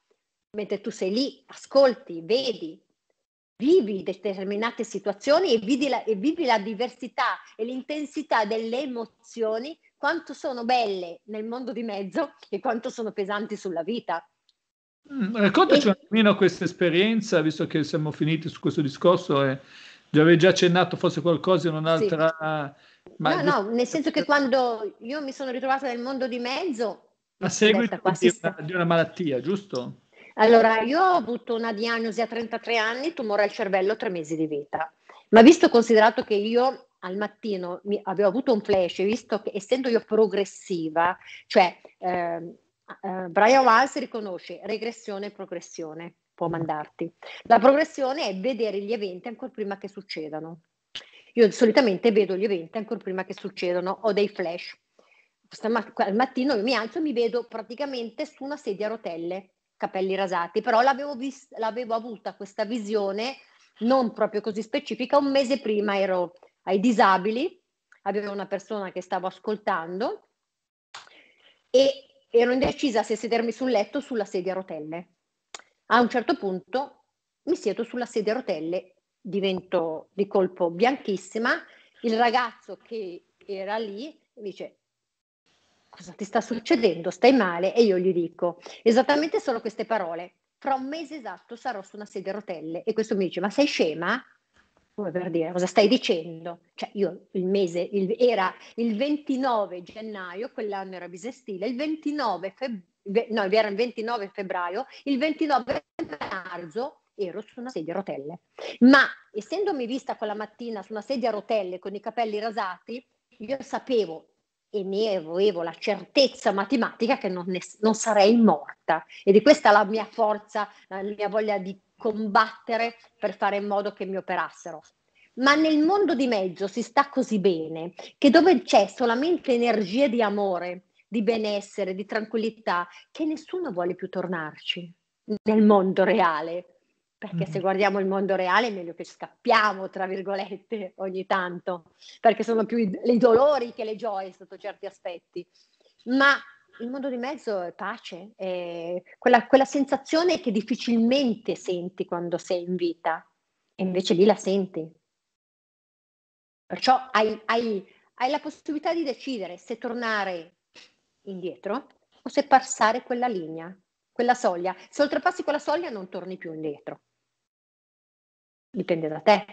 S2: mentre tu sei lì, ascolti, vedi, vivi determinate situazioni e vivi, la, e vivi la diversità e l'intensità delle emozioni, quanto sono belle nel mondo di mezzo e quanto sono pesanti sulla vita. Mm, raccontaci e... un
S1: attimino questa esperienza, visto che siamo finiti su questo discorso e eh. già avevi già accennato forse qualcosa in un'altra... Sì. Ma... No,
S2: no, nel senso che quando io mi sono ritrovata nel mondo di mezzo...
S1: A seguito di una, di una malattia, giusto?
S2: Allora, io ho avuto una diagnosi a 33 anni, tumore al cervello, tre mesi di vita. Ma visto considerato che io al mattino mi, avevo avuto un flash, visto che essendo io progressiva, cioè eh, eh, Brian Wiles riconosce regressione e progressione, può mandarti. La progressione è vedere gli eventi ancora prima che succedano. Io solitamente vedo gli eventi ancora prima che succedano, ho dei flash. Stamat- al mattino io mi alzo e mi vedo praticamente su una sedia a rotelle capelli rasati, però l'avevo, vist- l'avevo avuta questa visione non proprio così specifica, un mese prima ero ai disabili, avevo una persona che stavo ascoltando e ero indecisa se sedermi sul letto o sulla sedia a rotelle. A un certo punto mi siedo sulla sedia a rotelle, divento di colpo bianchissima, il ragazzo che era lì mi dice cosa ti sta succedendo? Stai male? E io gli dico esattamente solo queste parole. Fra un mese esatto sarò su una sedia a rotelle e questo mi dice ma sei scema? Come per dire, cosa stai dicendo? Cioè io il mese, il, era il 29 gennaio, quell'anno era bisestile, il 29 febbraio, no era il 29 febbraio, il 29 marzo ero su una sedia a rotelle. Ma essendomi vista quella mattina su una sedia a rotelle con i capelli rasati, io sapevo e ne avevo la certezza matematica che non, ne, non sarei morta. Ed è questa la mia forza, la mia voglia di combattere per fare in modo che mi operassero ma nel mondo di mezzo si sta così bene che dove c'è solamente energia di amore, di benessere, di tranquillità, che nessuno vuole più tornarci nel mondo reale perché mm-hmm. se guardiamo il mondo reale è meglio che scappiamo, tra virgolette, ogni tanto, perché sono più i, dolori che le gioie sotto certi aspetti. Ma il mondo di mezzo è pace, è quella, quella sensazione che difficilmente senti quando sei in vita, e invece lì la senti. Perciò hai, hai, hai la possibilità di decidere se tornare indietro o se passare quella linea, quella soglia. Se oltrepassi quella soglia non torni più indietro dipende da te.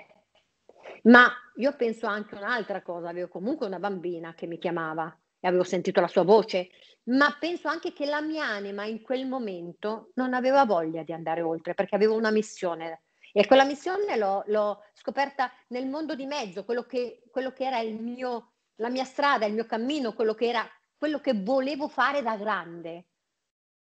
S2: Ma io penso anche un'altra cosa, avevo comunque una bambina che mi chiamava e avevo sentito la sua voce, ma penso anche che la mia anima in quel momento non aveva voglia di andare oltre perché avevo una missione e quella missione l'ho, l'ho scoperta nel mondo di mezzo, quello che, quello che era mio, la mia strada, il mio cammino, quello che era quello che volevo fare da grande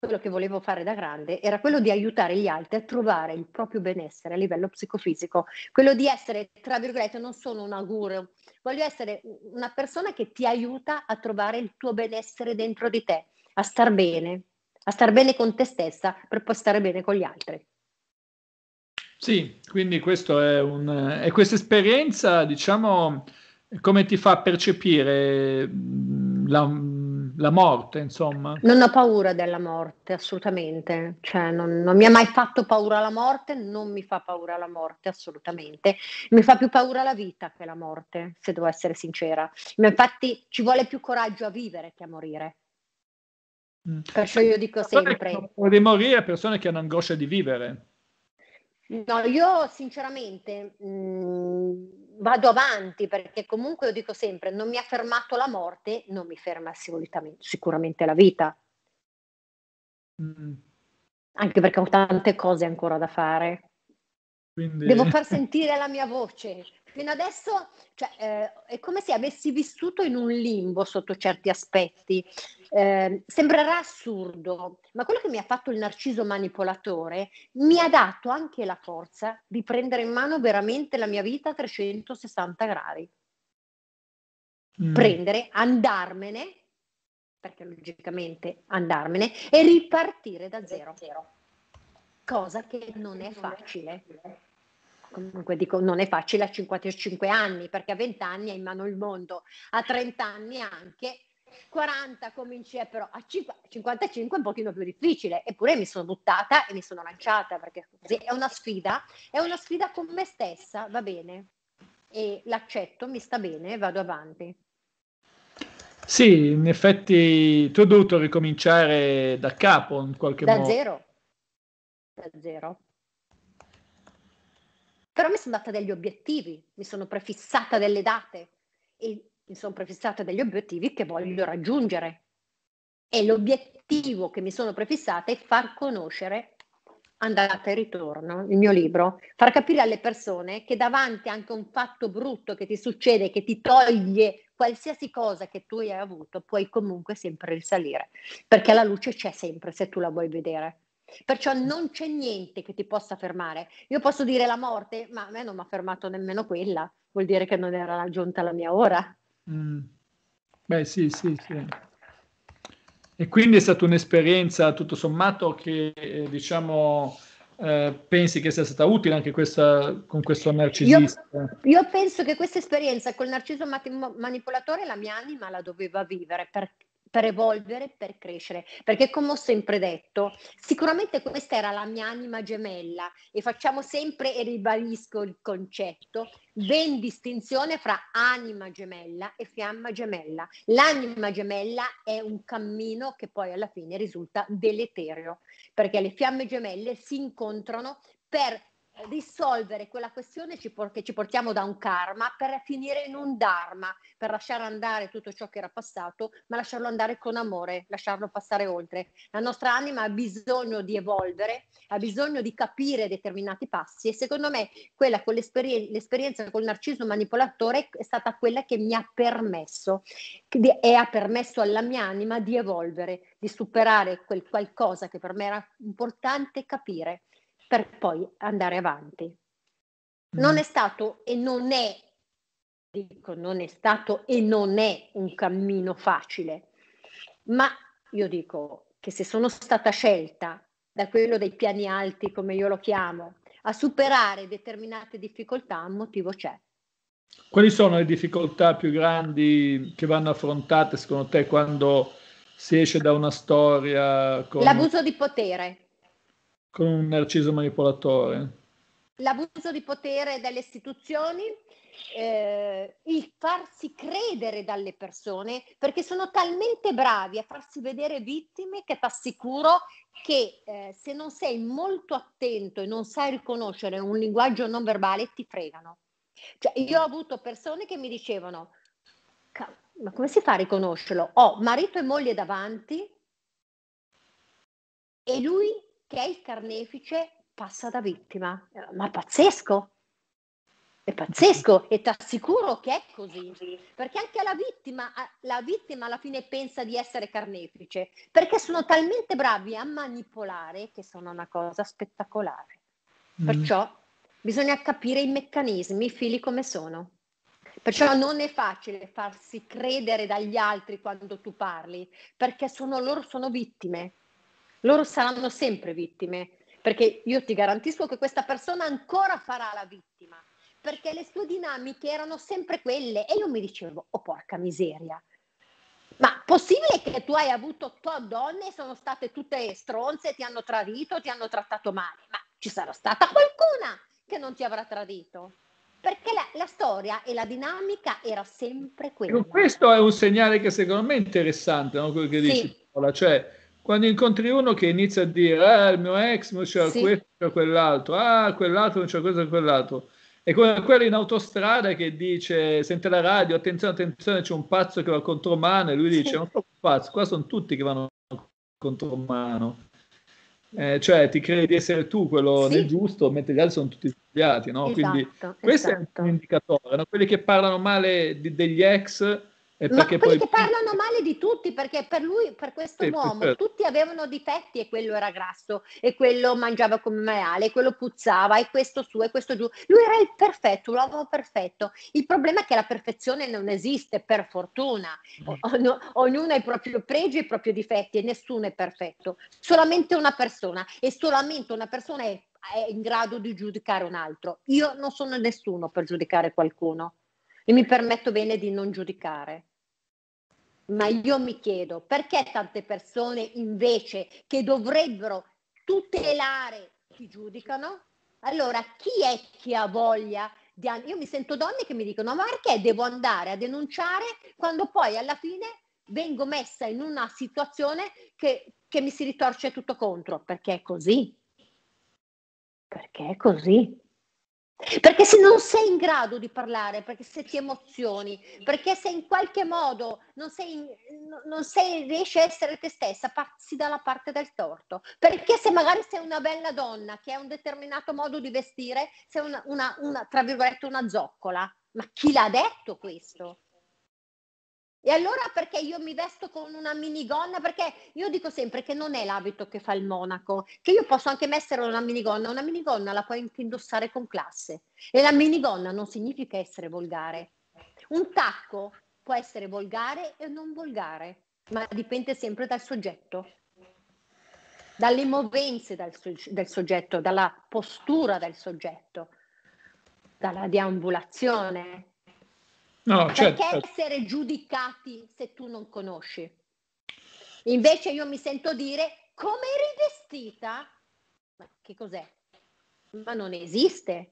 S2: quello che volevo fare da grande era quello di aiutare gli altri a trovare il proprio benessere a livello psicofisico, quello di essere, tra virgolette, non sono un auguro, voglio essere una persona che ti aiuta a trovare il tuo benessere dentro di te, a star bene, a star bene con te stessa per poi stare bene con gli altri.
S1: Sì, quindi questo è un, E questa esperienza, diciamo, come ti fa percepire la, la morte, insomma. Non
S2: ho paura della morte, assolutamente. Cioè, non, non, mi ha mai fatto paura la morte, non mi fa paura la morte, assolutamente. Mi fa più paura la vita che la morte, se devo essere sincera. Ma infatti ci vuole più coraggio a vivere che a morire. Mm. Perciò io dico sempre...
S1: Di morire a persone che hanno angoscia di vivere.
S2: No, io sinceramente... Mh, mm, vado avanti perché comunque io dico sempre non mi ha fermato la morte, non mi ferma sicuramente la vita. Mm. Anche perché ho tante cose ancora da fare. Quindi... Devo far sentire la mia voce fino adesso cioè, eh, è come se avessi vissuto in un limbo sotto certi aspetti. Eh, sembrerà assurdo, ma quello che mi ha fatto il narciso manipolatore mi ha dato anche la forza di prendere in mano veramente la mia vita a 360 gradi. Mm. Prendere, andarmene, perché logicamente andarmene, e ripartire da zero. Cosa che non è facile comunque dico, non è facile a 55 anni, perché a 20 anni hai in mano il mondo, a 30 anni anche, 40 cominci, eh, però a 55 è un pochino più difficile, eppure mi sono buttata e mi sono lanciata, perché è una sfida, è una sfida con me stessa, va bene, e l'accetto, mi sta bene, vado avanti.
S1: Sì, in effetti tu hai dovuto ricominciare da capo in qualche da modo. Da zero.
S2: Da zero. Però mi sono data degli obiettivi, mi sono prefissata delle date e mi sono prefissata degli obiettivi che voglio raggiungere. E l'obiettivo che mi sono prefissata è far conoscere andata e ritorno, il mio libro, far capire alle persone che davanti anche a un fatto brutto che ti succede, che ti toglie qualsiasi cosa che tu hai avuto, puoi comunque sempre risalire, perché la luce c'è sempre se tu la vuoi vedere. Perciò non c'è niente che ti possa fermare. Io posso dire la morte, ma a me non mi ha fermato nemmeno quella. Vuol dire che non era giunta la mia ora.
S1: Mm. Beh, sì, sì, sì. E quindi è stata un'esperienza tutto sommato che, eh, diciamo, eh, pensi che sia stata utile anche questa, con questo narcisista? Io,
S2: io penso che questa esperienza col narciso mat- manipolatore la mia anima la doveva vivere per, per evolvere, per crescere, perché come ho sempre detto, sicuramente questa era la mia anima gemella e facciamo sempre, e ribadisco il concetto, ben distinzione fra anima gemella e fiamma gemella. L'anima gemella è un cammino che poi alla fine risulta deleterio, perché le fiamme gemelle si incontrano per risolvere quella questione che ci portiamo da un karma per finire in un dharma, per lasciare andare tutto ciò che era passato, ma lasciarlo andare con amore, lasciarlo passare oltre. La nostra anima ha bisogno di evolvere, ha bisogno di capire determinati passi e secondo me quella con l'esperien- l'esperienza col narciso manipolatore è stata quella che mi ha permesso e ha permesso alla mia anima di evolvere, di superare quel qualcosa che per me era importante capire per poi andare avanti. Non mm. è stato e non è, dico, non è stato e non è un cammino facile, ma io dico che se sono stata scelta da quello dei piani alti, come io lo chiamo, a superare determinate difficoltà, un motivo c'è.
S1: Quali sono le difficoltà più grandi che vanno affrontate secondo te quando si esce da una storia? Con... L'abuso
S2: di potere
S1: con un narciso manipolatore.
S2: L'abuso di potere delle istituzioni, eh, il farsi credere dalle persone, perché sono talmente bravi a farsi vedere vittime che ti assicuro che eh, se non sei molto attento e non sai riconoscere un linguaggio non verbale, ti fregano. Cioè, io ho avuto persone che mi dicevano, ma come si fa a riconoscerlo? Ho oh, marito e moglie davanti e lui che è il carnefice passa da vittima. Ma è pazzesco! È pazzesco e ti assicuro che è così, perché anche la vittima, la vittima alla fine pensa di essere carnefice, perché sono talmente bravi a manipolare che sono una cosa spettacolare. Mm. Perciò bisogna capire i meccanismi, i fili come sono. Perciò non è facile farsi credere dagli altri quando tu parli, perché sono loro sono vittime loro saranno sempre vittime, perché io ti garantisco che questa persona ancora farà la vittima, perché le sue dinamiche erano sempre quelle e io mi dicevo, oh porca miseria, ma possibile che tu hai avuto otto donne e sono state tutte stronze, ti hanno tradito, ti hanno trattato male, ma ci sarà stata qualcuna che non ti avrà tradito? Perché la, la storia e la dinamica era sempre quella. Ecco,
S1: questo è un segnale che secondo me è interessante, no? quello che dici sì. Paola, cioè quando incontri uno che inizia a dire, ah, il mio ex non c'è sì. questo, c'era quell'altro, ah, quell'altro non c'è questo, quell'altro. E come quello in autostrada che dice, sente la radio, attenzione, attenzione, c'è un pazzo che va contro mano, e lui dice, sì. non sono un pazzo, qua sono tutti che vanno contro mano. Eh, cioè ti credi di essere tu quello sì. del giusto, mentre gli altri sono tutti sbagliati. No? Esatto, Quindi questo esatto. è un esatto. indicatore. No? Quelli che parlano male di, degli ex e Ma perché poi...
S2: parlano male di tutti, perché per lui, per questo sì, uomo, certo. tutti avevano difetti e quello era grasso, e quello mangiava come maiale, e quello puzzava, e questo su, e questo giù. Lui era il perfetto, l'uomo perfetto. Il problema è che la perfezione non esiste, per fortuna. O, ognuno ha i propri pregi e i propri difetti e nessuno è perfetto. Solamente una persona e solamente una persona è, è in grado di giudicare un altro. Io non sono nessuno per giudicare qualcuno e mi permetto bene di non giudicare. Ma io mi chiedo perché tante persone invece che dovrebbero tutelare chi giudicano? Allora, chi è che ha voglia di... Io mi sento donne che mi dicono, ma perché devo andare a denunciare quando poi alla fine vengo messa in una situazione che, che mi si ritorce tutto contro? Perché è così. Perché è così. Perché se non sei in grado di parlare, perché se ti emozioni, perché se in qualche modo non, sei, non sei, riesci a essere te stessa, passi dalla parte del torto. Perché se magari sei una bella donna che ha un determinato modo di vestire, sei una, una, una tra virgolette, una zoccola. Ma chi l'ha detto questo? E allora perché io mi vesto con una minigonna? Perché io dico sempre che non è l'abito che fa il monaco, che io posso anche mettere una minigonna, una minigonna la puoi anche indossare con classe. E la minigonna non significa essere volgare. Un tacco può essere volgare e non volgare, ma dipende sempre dal soggetto dalle movenze del, del, soggetto, dalla postura del soggetto, dalla deambulazione.
S3: No, certo. Perché certo.
S2: essere giudicati se tu non conosci? Invece io mi sento dire come eri vestita? Ma che cos'è? Ma non esiste.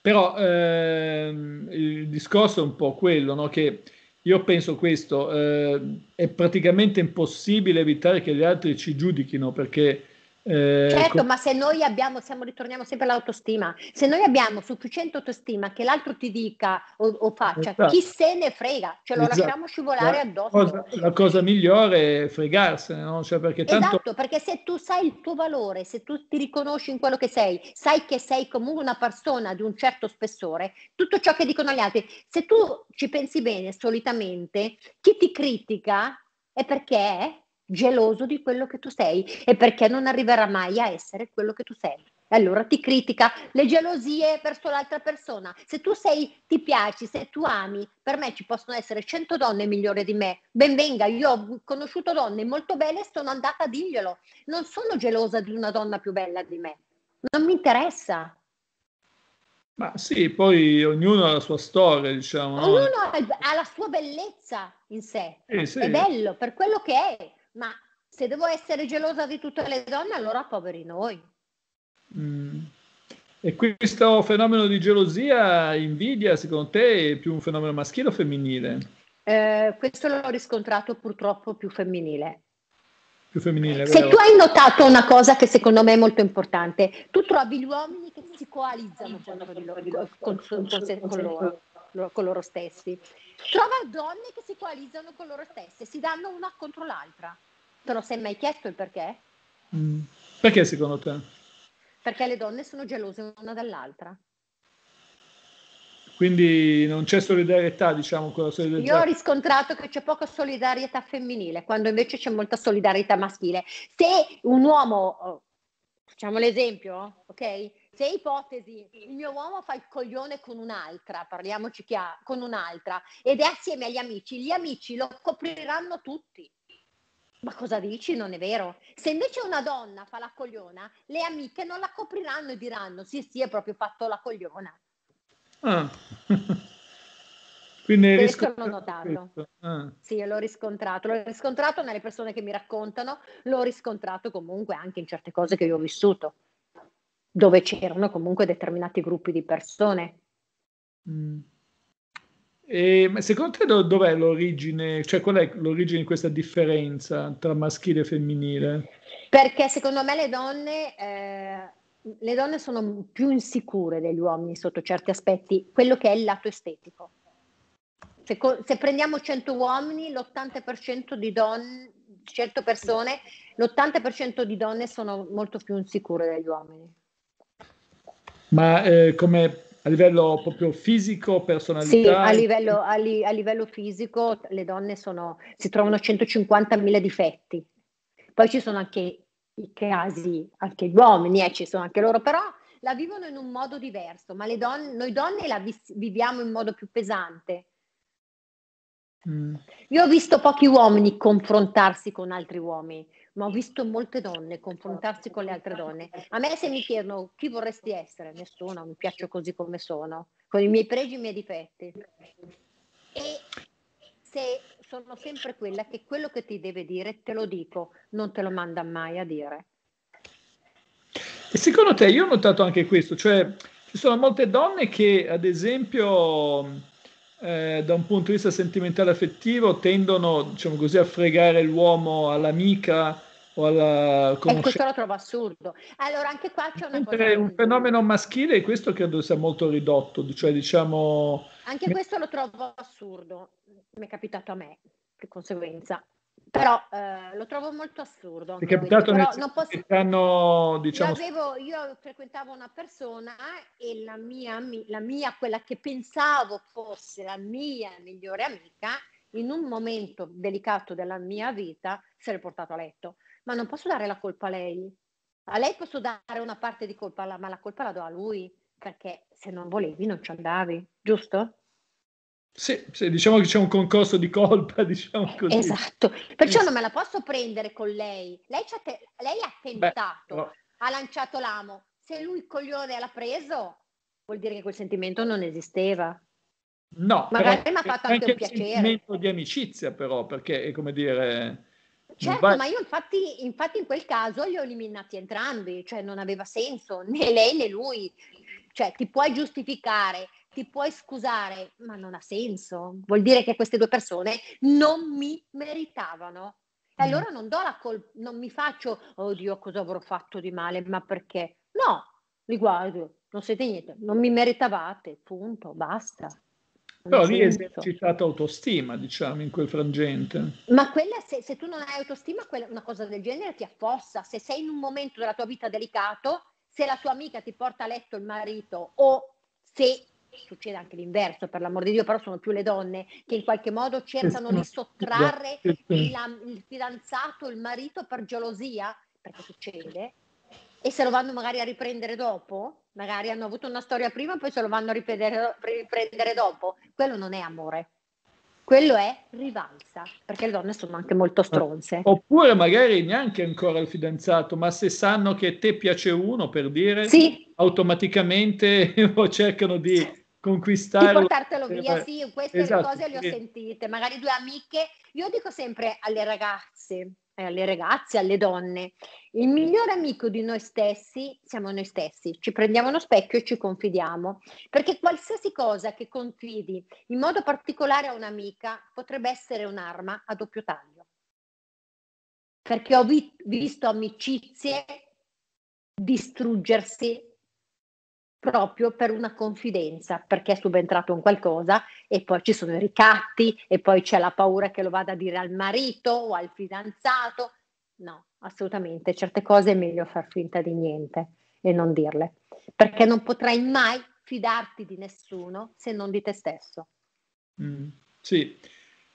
S1: Però ehm, il discorso è un po' quello, no? che io penso questo, eh, è praticamente impossibile evitare che gli altri ci giudichino perché eh, certo, ecco. ma
S2: se noi abbiamo, siamo, ritorniamo sempre all'autostima, se noi abbiamo sufficiente autostima che l'altro ti dica o, o faccia, esatto. chi se ne frega, ce lo esatto. lasciamo scivolare la addosso. Cosa,
S1: la cosa migliore è fregarsene, no? cioè perché tanto... Esatto,
S2: perché se tu sai il tuo valore, se tu ti riconosci in quello che sei, sai che sei comunque una persona di un certo spessore, tutto ciò che dicono gli altri, se tu ci pensi bene solitamente, chi ti critica è perché È? geloso di quello che tu sei e perché non arriverà mai a essere quello che tu sei. Allora ti critica le gelosie verso l'altra persona. Se tu sei, ti piaci, se tu ami, per me ci possono essere 100 donne migliori di me. Benvenga, io ho conosciuto donne molto belle e sono andata a dirglielo. Non sono gelosa di una donna più bella di me. Non mi interessa.
S1: Ma sì, poi ognuno ha la sua storia, diciamo. Ognuno
S2: no? ha la sua bellezza in sé. Eh, sì. È bello per quello che è ma se devo essere gelosa di tutte le donne, allora poveri noi.
S1: Mm. E questo fenomeno di gelosia, invidia, secondo te è più un fenomeno maschile o femminile?
S2: Eh, questo l'ho riscontrato purtroppo più femminile.
S1: Più femminile Se vero. tu hai notato
S2: una cosa che secondo me è molto importante, tu trovi gli uomini che si coalizzano contro di con, con, con, con loro con loro stessi. Trova donne che si coalizzano con loro stesse, si danno una contro l'altra. Te lo sei mai chiesto il perché?
S1: Mm. Perché secondo te?
S2: Perché le donne sono gelose una dall'altra.
S1: Quindi non c'è solidarietà, diciamo, con la solidarietà. Io ho
S2: riscontrato che c'è poca solidarietà femminile, quando invece c'è molta solidarietà maschile. Se un uomo, oh, facciamo l'esempio, ok? se ipotesi, il mio uomo fa il coglione con un'altra, parliamoci chiaro, con un'altra, ed è assieme agli amici, gli amici lo copriranno tutti. Ma cosa dici? Non è vero. Se invece una donna fa la cogliona, le amiche non la copriranno e diranno sì, sì, è proprio fatto la cogliona. Ah. Quindi questo l'ho notato. Ah. Sì, l'ho riscontrato. L'ho riscontrato nelle persone che mi raccontano, l'ho riscontrato comunque anche in certe cose che io ho vissuto dove c'erano comunque determinati gruppi di persone.
S1: Mm. E, secondo te dov'è l'origine, cioè qual è l'origine di questa differenza tra maschile e femminile?
S2: Perché secondo me le donne, eh, le donne sono più insicure degli uomini sotto certi aspetti, quello che è il lato estetico. Se, se prendiamo 100 uomini, l'80% di donne, 100 persone, l'80% di donne sono molto più insicure degli uomini.
S1: Ma eh, come a livello proprio fisico, personalità? Sì, a livello,
S2: a, li, a livello fisico le donne sono, si trovano 150.000 difetti. Poi ci sono anche i casi, anche gli uomini, eh, ci sono anche loro, però la vivono in un modo diverso, ma donne, noi donne la vis, viviamo in modo più pesante. Mm. Io ho visto pochi uomini confrontarsi con altri uomini, ma ho visto molte donne confrontarsi con le altre donne. A me se mi chiedono chi vorresti essere, nessuna, mi piaccio così come sono, con i miei pregi e i miei difetti. E se sono sempre quella che quello che ti deve dire te lo dico, non te lo manda mai a dire.
S1: E secondo te, io ho notato anche questo, cioè ci sono molte donne che ad esempio... Eh, da un punto di vista sentimentale affettivo tendono diciamo così, a fregare l'uomo all'amica o alla eh, conoscenza. E questo lo
S2: trovo assurdo. Allora, anche qua c'è una Mentre cosa...
S1: un fenomeno maschile, e questo credo sia molto ridotto, cioè diciamo...
S2: Anche questo lo trovo assurdo, mi è capitato a me, di conseguenza. Però eh, lo trovo molto assurdo. È capitato nel non posso...
S1: hanno, diciamo... Avevo,
S2: io frequentavo una persona e la mia, la mia, quella che pensavo fosse la mia migliore amica, in un momento delicato della mia vita, si era portato a letto ma non posso dare la colpa a lei. A lei posso dare una parte di colpa, ma la colpa la do a lui, perché se non volevi non ci andavi, giusto?
S1: Sì, sì, diciamo che c'è un concorso di colpa, diciamo così. Esatto,
S2: perciò non me la posso prendere con lei. Lei, te- lei ha tentato, Beh, ha lanciato l'amo. Se lui il coglione l'ha preso, vuol dire che quel sentimento non esisteva.
S1: No, magari mi ha fatto anche, un piacere. Un sentimento di amicizia, però, perché è come dire
S2: Certo, ma io infatti, infatti, in quel caso li ho eliminati entrambi, cioè non aveva senso né lei né lui. Cioè ti puoi giustificare, ti puoi scusare, ma non ha senso. Vuol dire che queste due persone non mi meritavano. E mm. allora non do la colpa, non mi faccio, oddio cosa avrò fatto di male, ma perché? No, li guardo, non siete niente, non mi meritavate, punto, basta. Però lì è esercitata
S1: autostima, diciamo, in quel frangente.
S2: Ma quella, se, se tu non hai autostima, quella, una cosa del genere ti affossa. Se sei in un momento della tua vita delicato, se la tua amica ti porta a letto il marito o se succede anche l'inverso, per l'amor di Dio, però sono più le donne che in qualche modo cercano di sottrarre il, il fidanzato, il marito per gelosia, perché succede, e se lo vanno magari a riprendere dopo, magari hanno avuto una storia prima, poi se lo vanno a riprendere, riprendere dopo, quello non è amore. Quello è rivalsa, perché le donne sono anche molto ah, stronze.
S1: Oppure magari neanche ancora il fidanzato, ma se sanno che te piace uno, per dire, sì. automaticamente cercano di conquistare. Di portartelo via, eh, sì, queste esatto, cose le ho sì.
S2: sentite, magari due amiche. Io dico sempre alle ragazze, eh, alle ragazze, alle donne. Il miglior amico di noi stessi siamo noi stessi, ci prendiamo uno specchio e ci confidiamo, perché qualsiasi cosa che confidi in modo particolare a un'amica potrebbe essere un'arma a doppio taglio. Perché ho vi- visto amicizie distruggersi proprio per una confidenza, perché è subentrato un qualcosa e poi ci sono i ricatti e poi c'è la paura che lo vada a dire al marito o al fidanzato. No, assolutamente, certe cose è meglio far finta di niente e non dirle, perché non potrai mai fidarti di nessuno se non di te stesso.
S1: Mm, sì.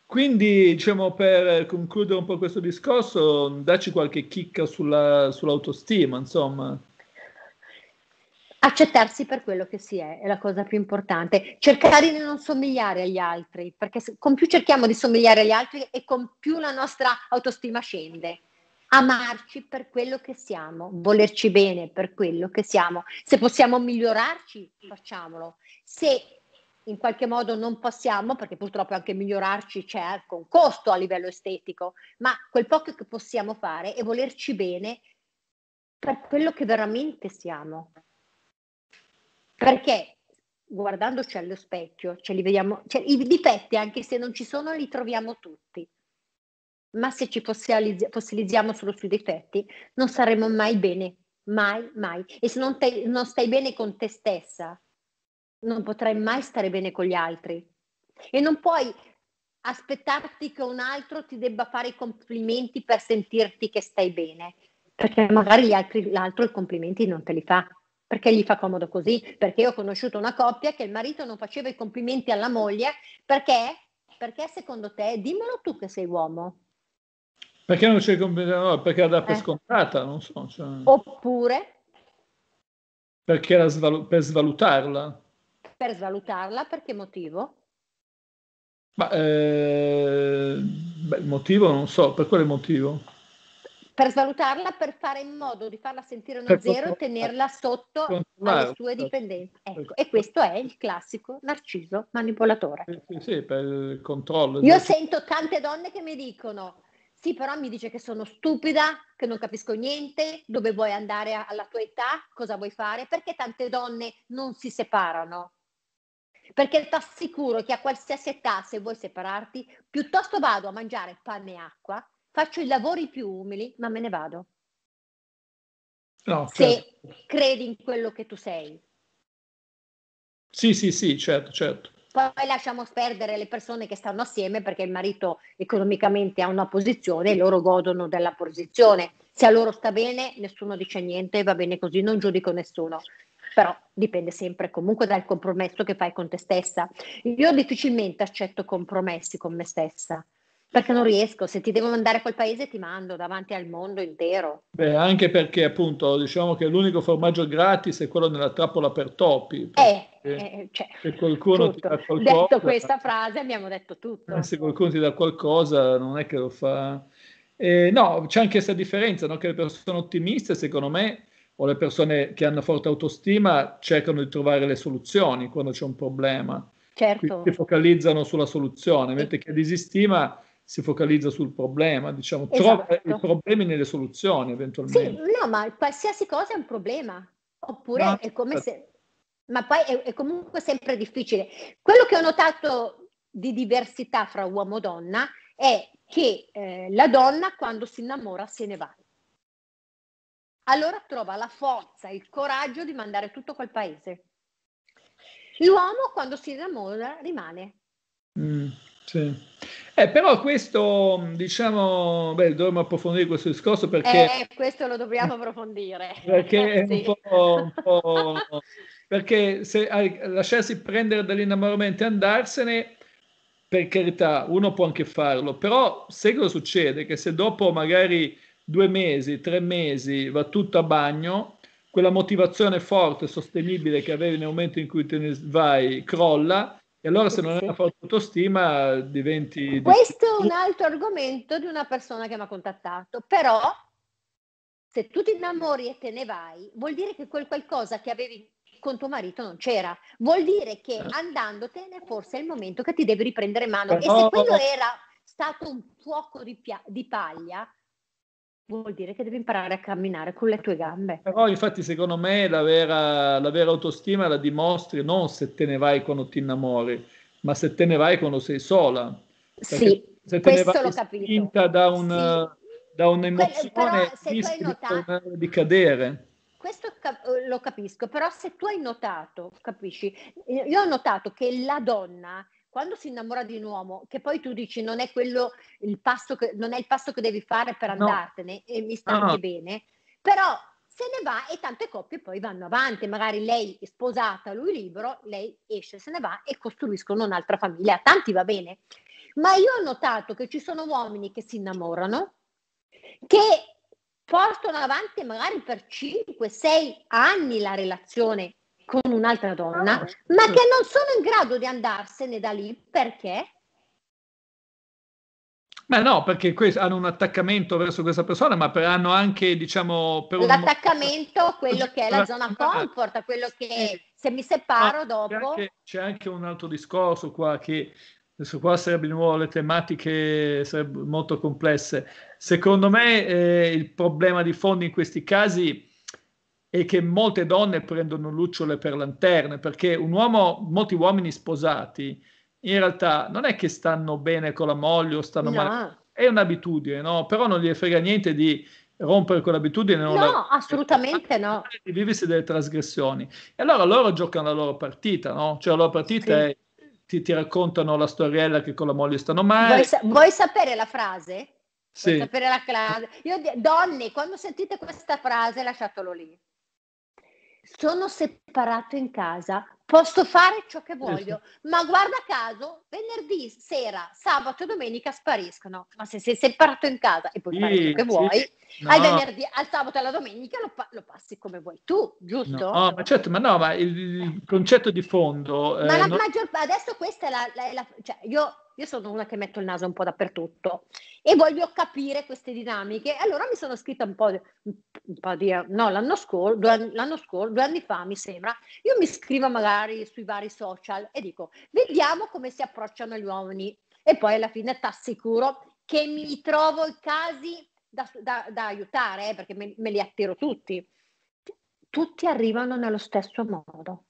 S1: Quindi, diciamo, per concludere un po' questo discorso, dacci qualche chicca sulla, sull'autostima, insomma
S2: accettarsi per quello che si è è la cosa più importante. Cercare di non somigliare agli altri, perché se, con più cerchiamo di somigliare agli altri e con più la nostra autostima scende. Amarci per quello che siamo, volerci bene per quello che siamo. Se possiamo migliorarci, facciamolo. Se in qualche modo non possiamo, perché purtroppo anche migliorarci c'è un costo a livello estetico, ma quel poco che possiamo fare è volerci bene per quello che veramente siamo. Perché guardandoci allo specchio, ce li vediamo, cioè, i difetti anche se non ci sono li troviamo tutti, ma se ci fossilizziamo solo sui difetti non saremo mai bene, mai, mai. E se non, te, non stai bene con te stessa, non potrai mai stare bene con gli altri. E non puoi aspettarti che un altro ti debba fare i complimenti per sentirti che stai bene, perché magari altri, l'altro i complimenti non te li fa perché gli fa comodo così, perché io ho conosciuto una coppia che il marito non faceva i complimenti alla moglie, perché? Perché secondo te, dimmelo tu che sei uomo.
S1: Perché non c'è il complimento? No, perché era dà per eh. scontata, non so. Cioè...
S2: Oppure?
S1: Perché era svalu- per svalutarla.
S2: Per svalutarla, per che motivo?
S1: Ma, eh, beh, il motivo non so, per quale motivo?
S2: per svalutarla, per fare in modo di farla sentire uno zero e tenerla sotto alle sue certo. dipendenze. Ecco, e questo è il classico narciso manipolatore. Sì, sì, per il controllo. Io sento tante donne che mi dicono, sì, però mi dice che sono stupida, che non capisco niente, dove vuoi andare alla tua età, cosa vuoi fare, perché tante donne non si separano. Perché ti assicuro che a qualsiasi età, se vuoi separarti, piuttosto vado a mangiare pane e acqua faccio i lavori più umili, ma me ne vado. No, certo. Se credi in quello che tu sei.
S1: Sì, sì, sì, certo, certo.
S2: Poi lasciamo perdere le persone che stanno assieme perché il marito economicamente ha una posizione e loro godono della posizione. Se a loro sta bene, nessuno dice niente, va bene così, non giudico nessuno. Però dipende sempre comunque dal compromesso che fai con te stessa. Io difficilmente accetto compromessi con me stessa perché non riesco, se ti devo mandare a quel paese ti mando davanti al mondo intero.
S1: Beh, anche perché appunto diciamo che l'unico formaggio gratis è quello nella trappola per topi. Eh, eh, eh, cioè, se qualcuno tutto. ti dà qualcosa... Detto questa
S2: frase abbiamo detto tutto. Eh,
S1: se qualcuno ti dà qualcosa non è che lo fa... Eh, no, c'è anche questa differenza, no? che le persone ottimiste secondo me o le persone che hanno forte autostima cercano di trovare le soluzioni quando c'è un problema.
S2: Certo. Quindi si
S1: focalizzano sulla soluzione, mentre chi ha disistima si focalizza sul problema, diciamo, esatto. trova i problemi nelle soluzioni eventualmente.
S2: Sì, no, ma qualsiasi cosa è un problema, oppure no, è come certo. se... Ma poi è, è, comunque sempre difficile. Quello che ho notato di diversità fra uomo e donna è che eh, la donna quando si innamora se ne va. Allora trova la forza, il coraggio di mandare tutto quel paese. L'uomo quando si innamora rimane.
S1: Mm, sì. Eh, però questo, diciamo, beh, dovremmo approfondire questo discorso perché... Eh,
S2: questo lo dobbiamo approfondire. Perché, sì. un po',
S1: un po', perché se lasciarsi prendere dall'innamoramento e andarsene, per carità, uno può anche farlo, però se cosa succede? Che se dopo magari due mesi, tre mesi va tutto a bagno, quella motivazione forte, sostenibile che avevi nel momento in cui te ne vai, crolla e allora se non hai una forte autostima diventi... Questo è un
S2: altro argomento di una persona che mi ha contattato, però se tu ti innamori e te ne vai, vuol dire che quel qualcosa che avevi con tuo marito non c'era, vuol dire che eh. andandotene forse è il momento che ti devi riprendere mano. Però... E se quello eh. era stato un fuoco di, pia- di paglia, vuol dire che devi imparare a camminare con le tue gambe. Però
S1: infatti secondo me la vera, la vera, autostima la dimostri non se te ne vai quando ti innamori, ma se te ne vai quando sei sola. Perché sì, se te ne vai spinta da, un, sì. da un'emozione Quello, rischi notato, di, di cadere.
S2: Questo lo capisco, però se tu hai notato, capisci, io ho notato che la donna quando si innamora di un uomo, che poi tu dici non è quello il passo che, non è il passo che devi fare per andartene no. e mi sta anche no. bene, però se ne va e tante coppie poi vanno avanti, magari lei è sposata, lui libero, lei esce, se ne va e costruiscono un'altra famiglia, a tanti va bene, ma io ho notato che ci sono uomini che si innamorano, che portano avanti magari per 5-6 anni la relazione con un'altra donna, ah. ma che non sono in grado di andarsene da lì perché?
S1: Ma no, perché questo, hanno un attaccamento verso questa persona, ma per, hanno anche, diciamo... Per
S2: L'attaccamento, un... quello che è la zona ah. comfort, a quello che eh. se mi separo ah, dopo... C'è
S1: anche, c'è anche un altro discorso qua che adesso qua sarebbe di nuovo le tematiche molto complesse. Secondo me eh, il problema di fondo in questi casi è e che molte donne prendono lucciole per lanterne, perché un uomo, molti uomini sposati, in realtà non è che stanno bene con la moglie o stanno no. male, è un'abitudine, no? Però non gli frega niente di rompere quell'abitudine. No, la...
S2: assolutamente no.
S1: Di viversi delle trasgressioni. E allora loro giocano la loro partita, no? Cioè la loro partita sì. è, ti, ti, raccontano la storiella che con la moglie stanno male. Vuoi, sa-
S2: vuoi sapere la frase? Sì. Vuoi la frase? Io, donne, quando sentite questa frase lasciatelo lì sono separato in casa posso fare ciò che voglio, ma guarda caso, venerdì sera, sabato e domenica spariscono. Ma se sei separato in casa e puoi sì, fare ciò che vuoi, sì. no. al, venerdì, al sabato e alla domenica lo, lo, passi come vuoi tu, giusto? No,
S1: ma certo, ma no, ma il, eh. concetto di fondo... Ma eh, la non...
S2: maggior parte, adesso questa è la... la, la cioè io, io sono una che metto il naso un po' dappertutto e voglio capire queste dinamiche. Allora mi sono scritta un po' di, un po di no, l'anno scorso, due, l'anno due anni fa mi sembra, io mi scrivo magari vari, sui vari social e dico, vediamo come si approcciano gli uomini. E poi alla fine ti assicuro che mi trovo i casi da, da, da aiutare, eh, perché me, me li attiro tutti. Tutti arrivano nello stesso modo,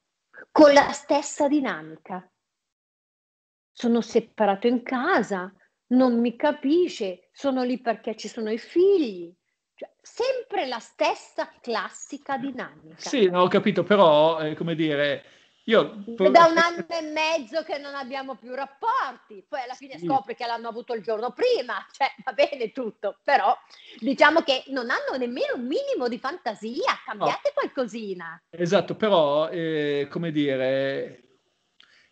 S2: con la stessa dinamica. Sono separato in casa, non mi capisce, sono lì perché ci sono i figli. Cioè, sempre la stessa classica dinamica.
S1: Sì, no, ho capito, però, eh, come dire, io... Da un anno
S2: e mezzo che non abbiamo più rapporti, poi alla fine scopri che l'hanno avuto il giorno prima, cioè va bene tutto, però diciamo che non hanno nemmeno un minimo di fantasia, cambiate no. qualcosina.
S1: Esatto, però eh, come dire,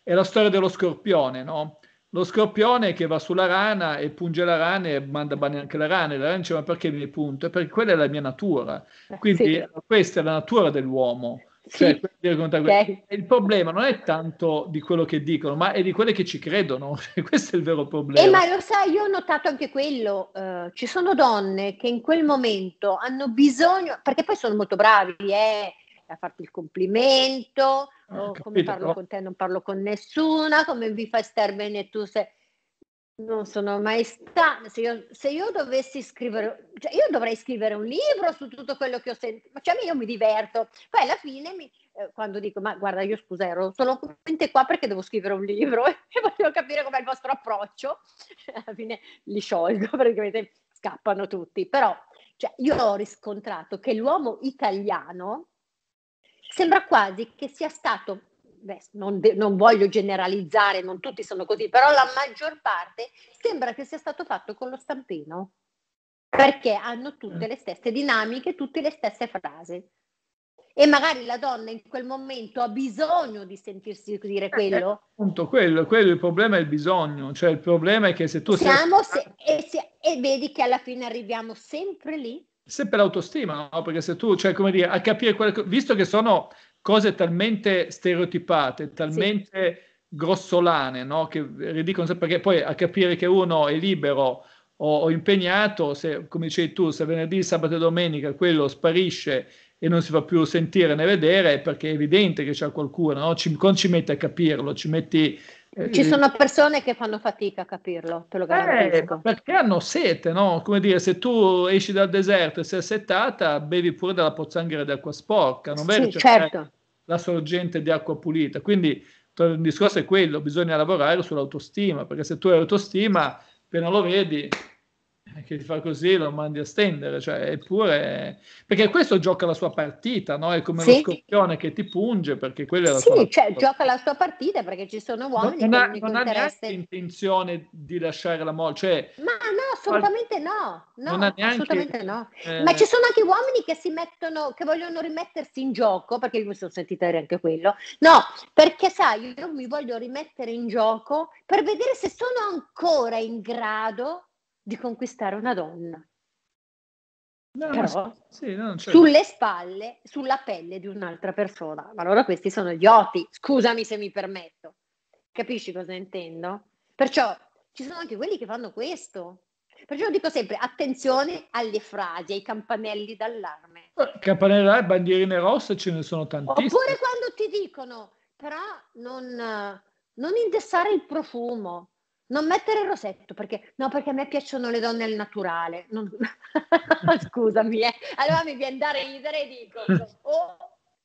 S1: è la storia dello scorpione, no? Lo scorpione che va sulla rana e punge la rana e manda bene anche la rana, e la rana dice ma perché mi punto? Perché quella è la mia natura, eh, quindi sì. questa è la natura dell'uomo cioè, sì. okay. Il problema non è tanto di quello che dicono, ma è di quelle che ci credono. Cioè, questo è il vero problema. E eh, ma lo
S2: sai, io ho notato anche quello. Uh, ci sono donne che in quel momento hanno bisogno, perché poi sono molto bravi eh, a farti il complimento, ah, oh, capito, come parlo però. con te non parlo con nessuna, come vi fai star bene tu se... Non sono mai stata. Se io, se io dovessi scrivere, cioè io dovrei scrivere un libro su tutto quello che ho sentito, cioè io mi diverto. Poi alla fine mi, eh, quando dico, ma guarda, io scusa, ero solamente qua perché devo scrivere un libro e voglio capire com'è il vostro approccio. Alla fine li sciolgo, praticamente scappano tutti. Però cioè, io ho riscontrato che l'uomo italiano sembra quasi che sia stato beh, non, de- non, voglio generalizzare, non tutti sono così, però la maggior parte sembra che sia stato fatto con lo stampino, perché hanno tutte le stesse dinamiche, tutte le stesse frasi. E magari la donna in quel momento ha bisogno di sentirsi dire eh, quello. Eh,
S1: appunto, quello, quello, il problema è il bisogno, cioè il problema è che se tu Siamo
S2: sei... se, e, se, e vedi che alla fine arriviamo sempre lì
S1: sempre l'autostima, no? perché se tu, cioè, come dire, a capire quello, visto che sono cose talmente stereotipate, talmente sì. grossolane, no? che ridicono sempre, perché poi a capire che uno è libero o, o impegnato, se, come dicevi tu, se venerdì, sabato e domenica quello sparisce e non si fa più sentire né vedere, è perché è evidente che c'è qualcuno, no? ci, non ci metti a capirlo, ci metti ci sono
S2: persone che fanno fatica a capirlo, te lo garantisco.
S1: Eh, perché hanno sete, no? Come dire, se tu esci dal deserto e sei settata, bevi pure della pozzanghera di acqua sporca, non bevi sì, certo. la sorgente di acqua pulita. Quindi il discorso è quello, bisogna lavorare sull'autostima, perché se tu hai autostima, appena lo vedi, che fa così lo mandi a stendere, cioè, eppure perché questo gioca la sua partita, no? È come sì. lo scorpione che ti punge perché quella è la sì, sua cioè, gioca
S2: la sua partita perché ci sono uomini non, che ha, non, hanno ha neanche
S1: intenzione di lasciare la molla, cioè,
S2: Ma no, assolutamente no. no non ha neanche, assolutamente no. Eh, Ma ci sono anche uomini che si mettono che vogliono rimettersi in gioco, perché io mi sono sentita anche quello. No, perché sai, io mi voglio rimettere in gioco per vedere se sono ancora in grado di conquistare una donna. No, Però, sì, no, sulle spalle, sulla pelle di un'altra persona. Ma allora questi sono idioti, scusami se mi permetto. Capisci cosa intendo? Perciò ci sono anche quelli che fanno questo. Perciò dico sempre attenzione alle frasi, ai campanelli d'allarme. Eh,
S1: campanelli d'allarme, bandierine rosse ce ne sono tantissime.
S2: Oppure quando ti dicono, però non, non indessare il profumo non mettere il rosetto perché no perché a me piacciono le donne al naturale non... scusami eh. allora mi viene da ridere e dico o oh,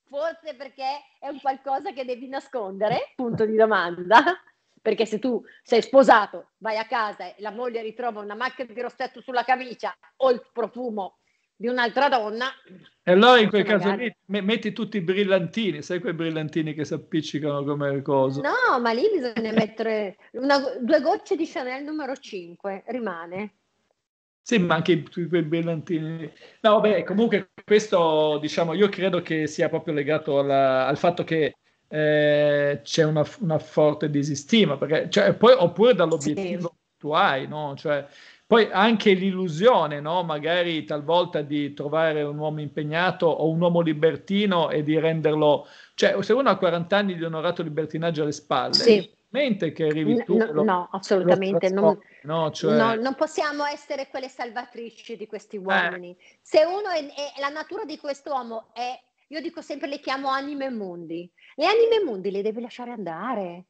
S2: forse perché è un qualcosa che devi nascondere punto di domanda perché se tu sei sposato vai a casa e la moglie ritrova una macchia di rossetto sulla camicia o il profumo di un'altra donna. E
S1: allora in quel caso magari... lì metti tutti i brillantini, sai quei brillantini che si appiccicano come cosa?
S2: No, ma lì bisogna mettere una, due gocce di Chanel numero 5, rimane.
S1: Sì, ma anche tutti quei brillantini. No, vabbè, comunque questo, diciamo, io credo che sia proprio legato alla, al fatto che eh, c'è una, una, forte disistima, perché, cioè, poi, oppure dall'obiettivo sì. che tu hai, no? Cioè, poi anche l'illusione, no? magari talvolta di trovare un uomo impegnato o un uomo libertino e di renderlo, cioè se uno ha 40 anni di onorato libertinaggio alle spalle, sì. che arrivi tu. No, lo, no
S2: assolutamente non,
S1: no, cioè... no,
S2: non possiamo essere quelle salvatrici di questi eh. uomini. Eh. Se uno è, è, la natura di quest'uomo è, io dico sempre le chiamo anime mondi, le anime mondi le devi lasciare andare.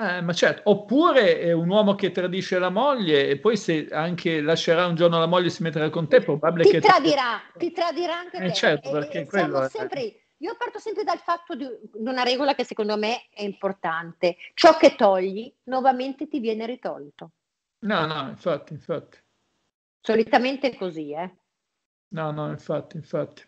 S2: Eh,
S1: ma certo, oppure eh, un uomo che tradisce la moglie e poi se anche lascerà un giorno la moglie e si metterà con te, probabile ti che... Tradirà,
S2: ti tradirà anche eh, te. Certo, eh, perché eh, quello... Sempre, io parto sempre dal fatto di una regola che secondo me è importante. Ciò che togli, nuovamente ti viene ritolto.
S1: No, no, infatti, infatti.
S2: Solitamente è così, eh.
S1: No, no, infatti, infatti.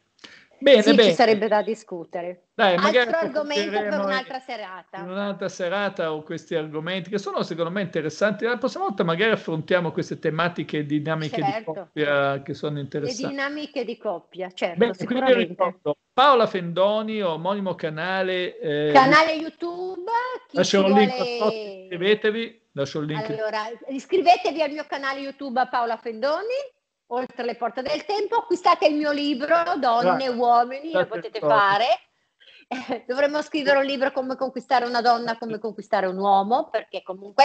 S2: Bene, sì, bene. ci sarebbe da discutere. Dai, Altro argomento per un'altra serata. In
S1: un'altra serata o questi argomenti che sono secondo me interessanti. La prossima volta magari affrontiamo queste tematiche dinamiche certo. di coppia che sono interessanti. Le
S2: dinamiche di coppia, certo, bene, sicuramente.
S1: Ricordo, Paola Fendoni, omonimo canale. Eh, canale
S2: YouTube. Chi lascio un vuole... sotto,
S1: iscrivetevi. Lascio il link. Allora,
S2: iscrivetevi al mio canale YouTube Paola Fendoni oltre le porte del tempo, acquistate il mio libro, Donne e uomini, lo potete fare. Eh, dovremmo scrivere un libro come conquistare una donna, come conquistare un uomo, perché comunque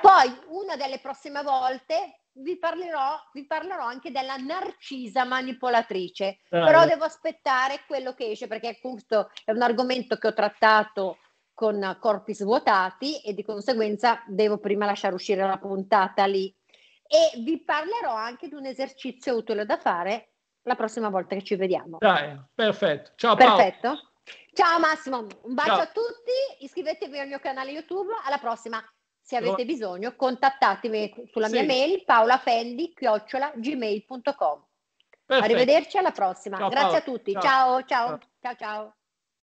S2: poi una delle prossime volte vi parlerò, vi parlerò anche della narcisa manipolatrice, ah, però devo aspettare quello che esce perché questo è un argomento che ho trattato con corpi svuotati e di conseguenza devo prima lasciare uscire la puntata lì e vi parlerò anche di un esercizio utile da fare la prossima volta che ci vediamo.
S1: Dai, perfetto. Ciao Paolo.
S2: Perfetto. Ciao Massimo, un bacio Ciao. a tutti, iscrivetevi al mio canale YouTube, alla prossima. Se avete bisogno, contattatemi sulla sì. mia mail paolafendi@gmail.com. Arrivederci alla prossima. Ciao, Grazie Paola. a tutti. ciao ciao. ciao. ciao, ciao.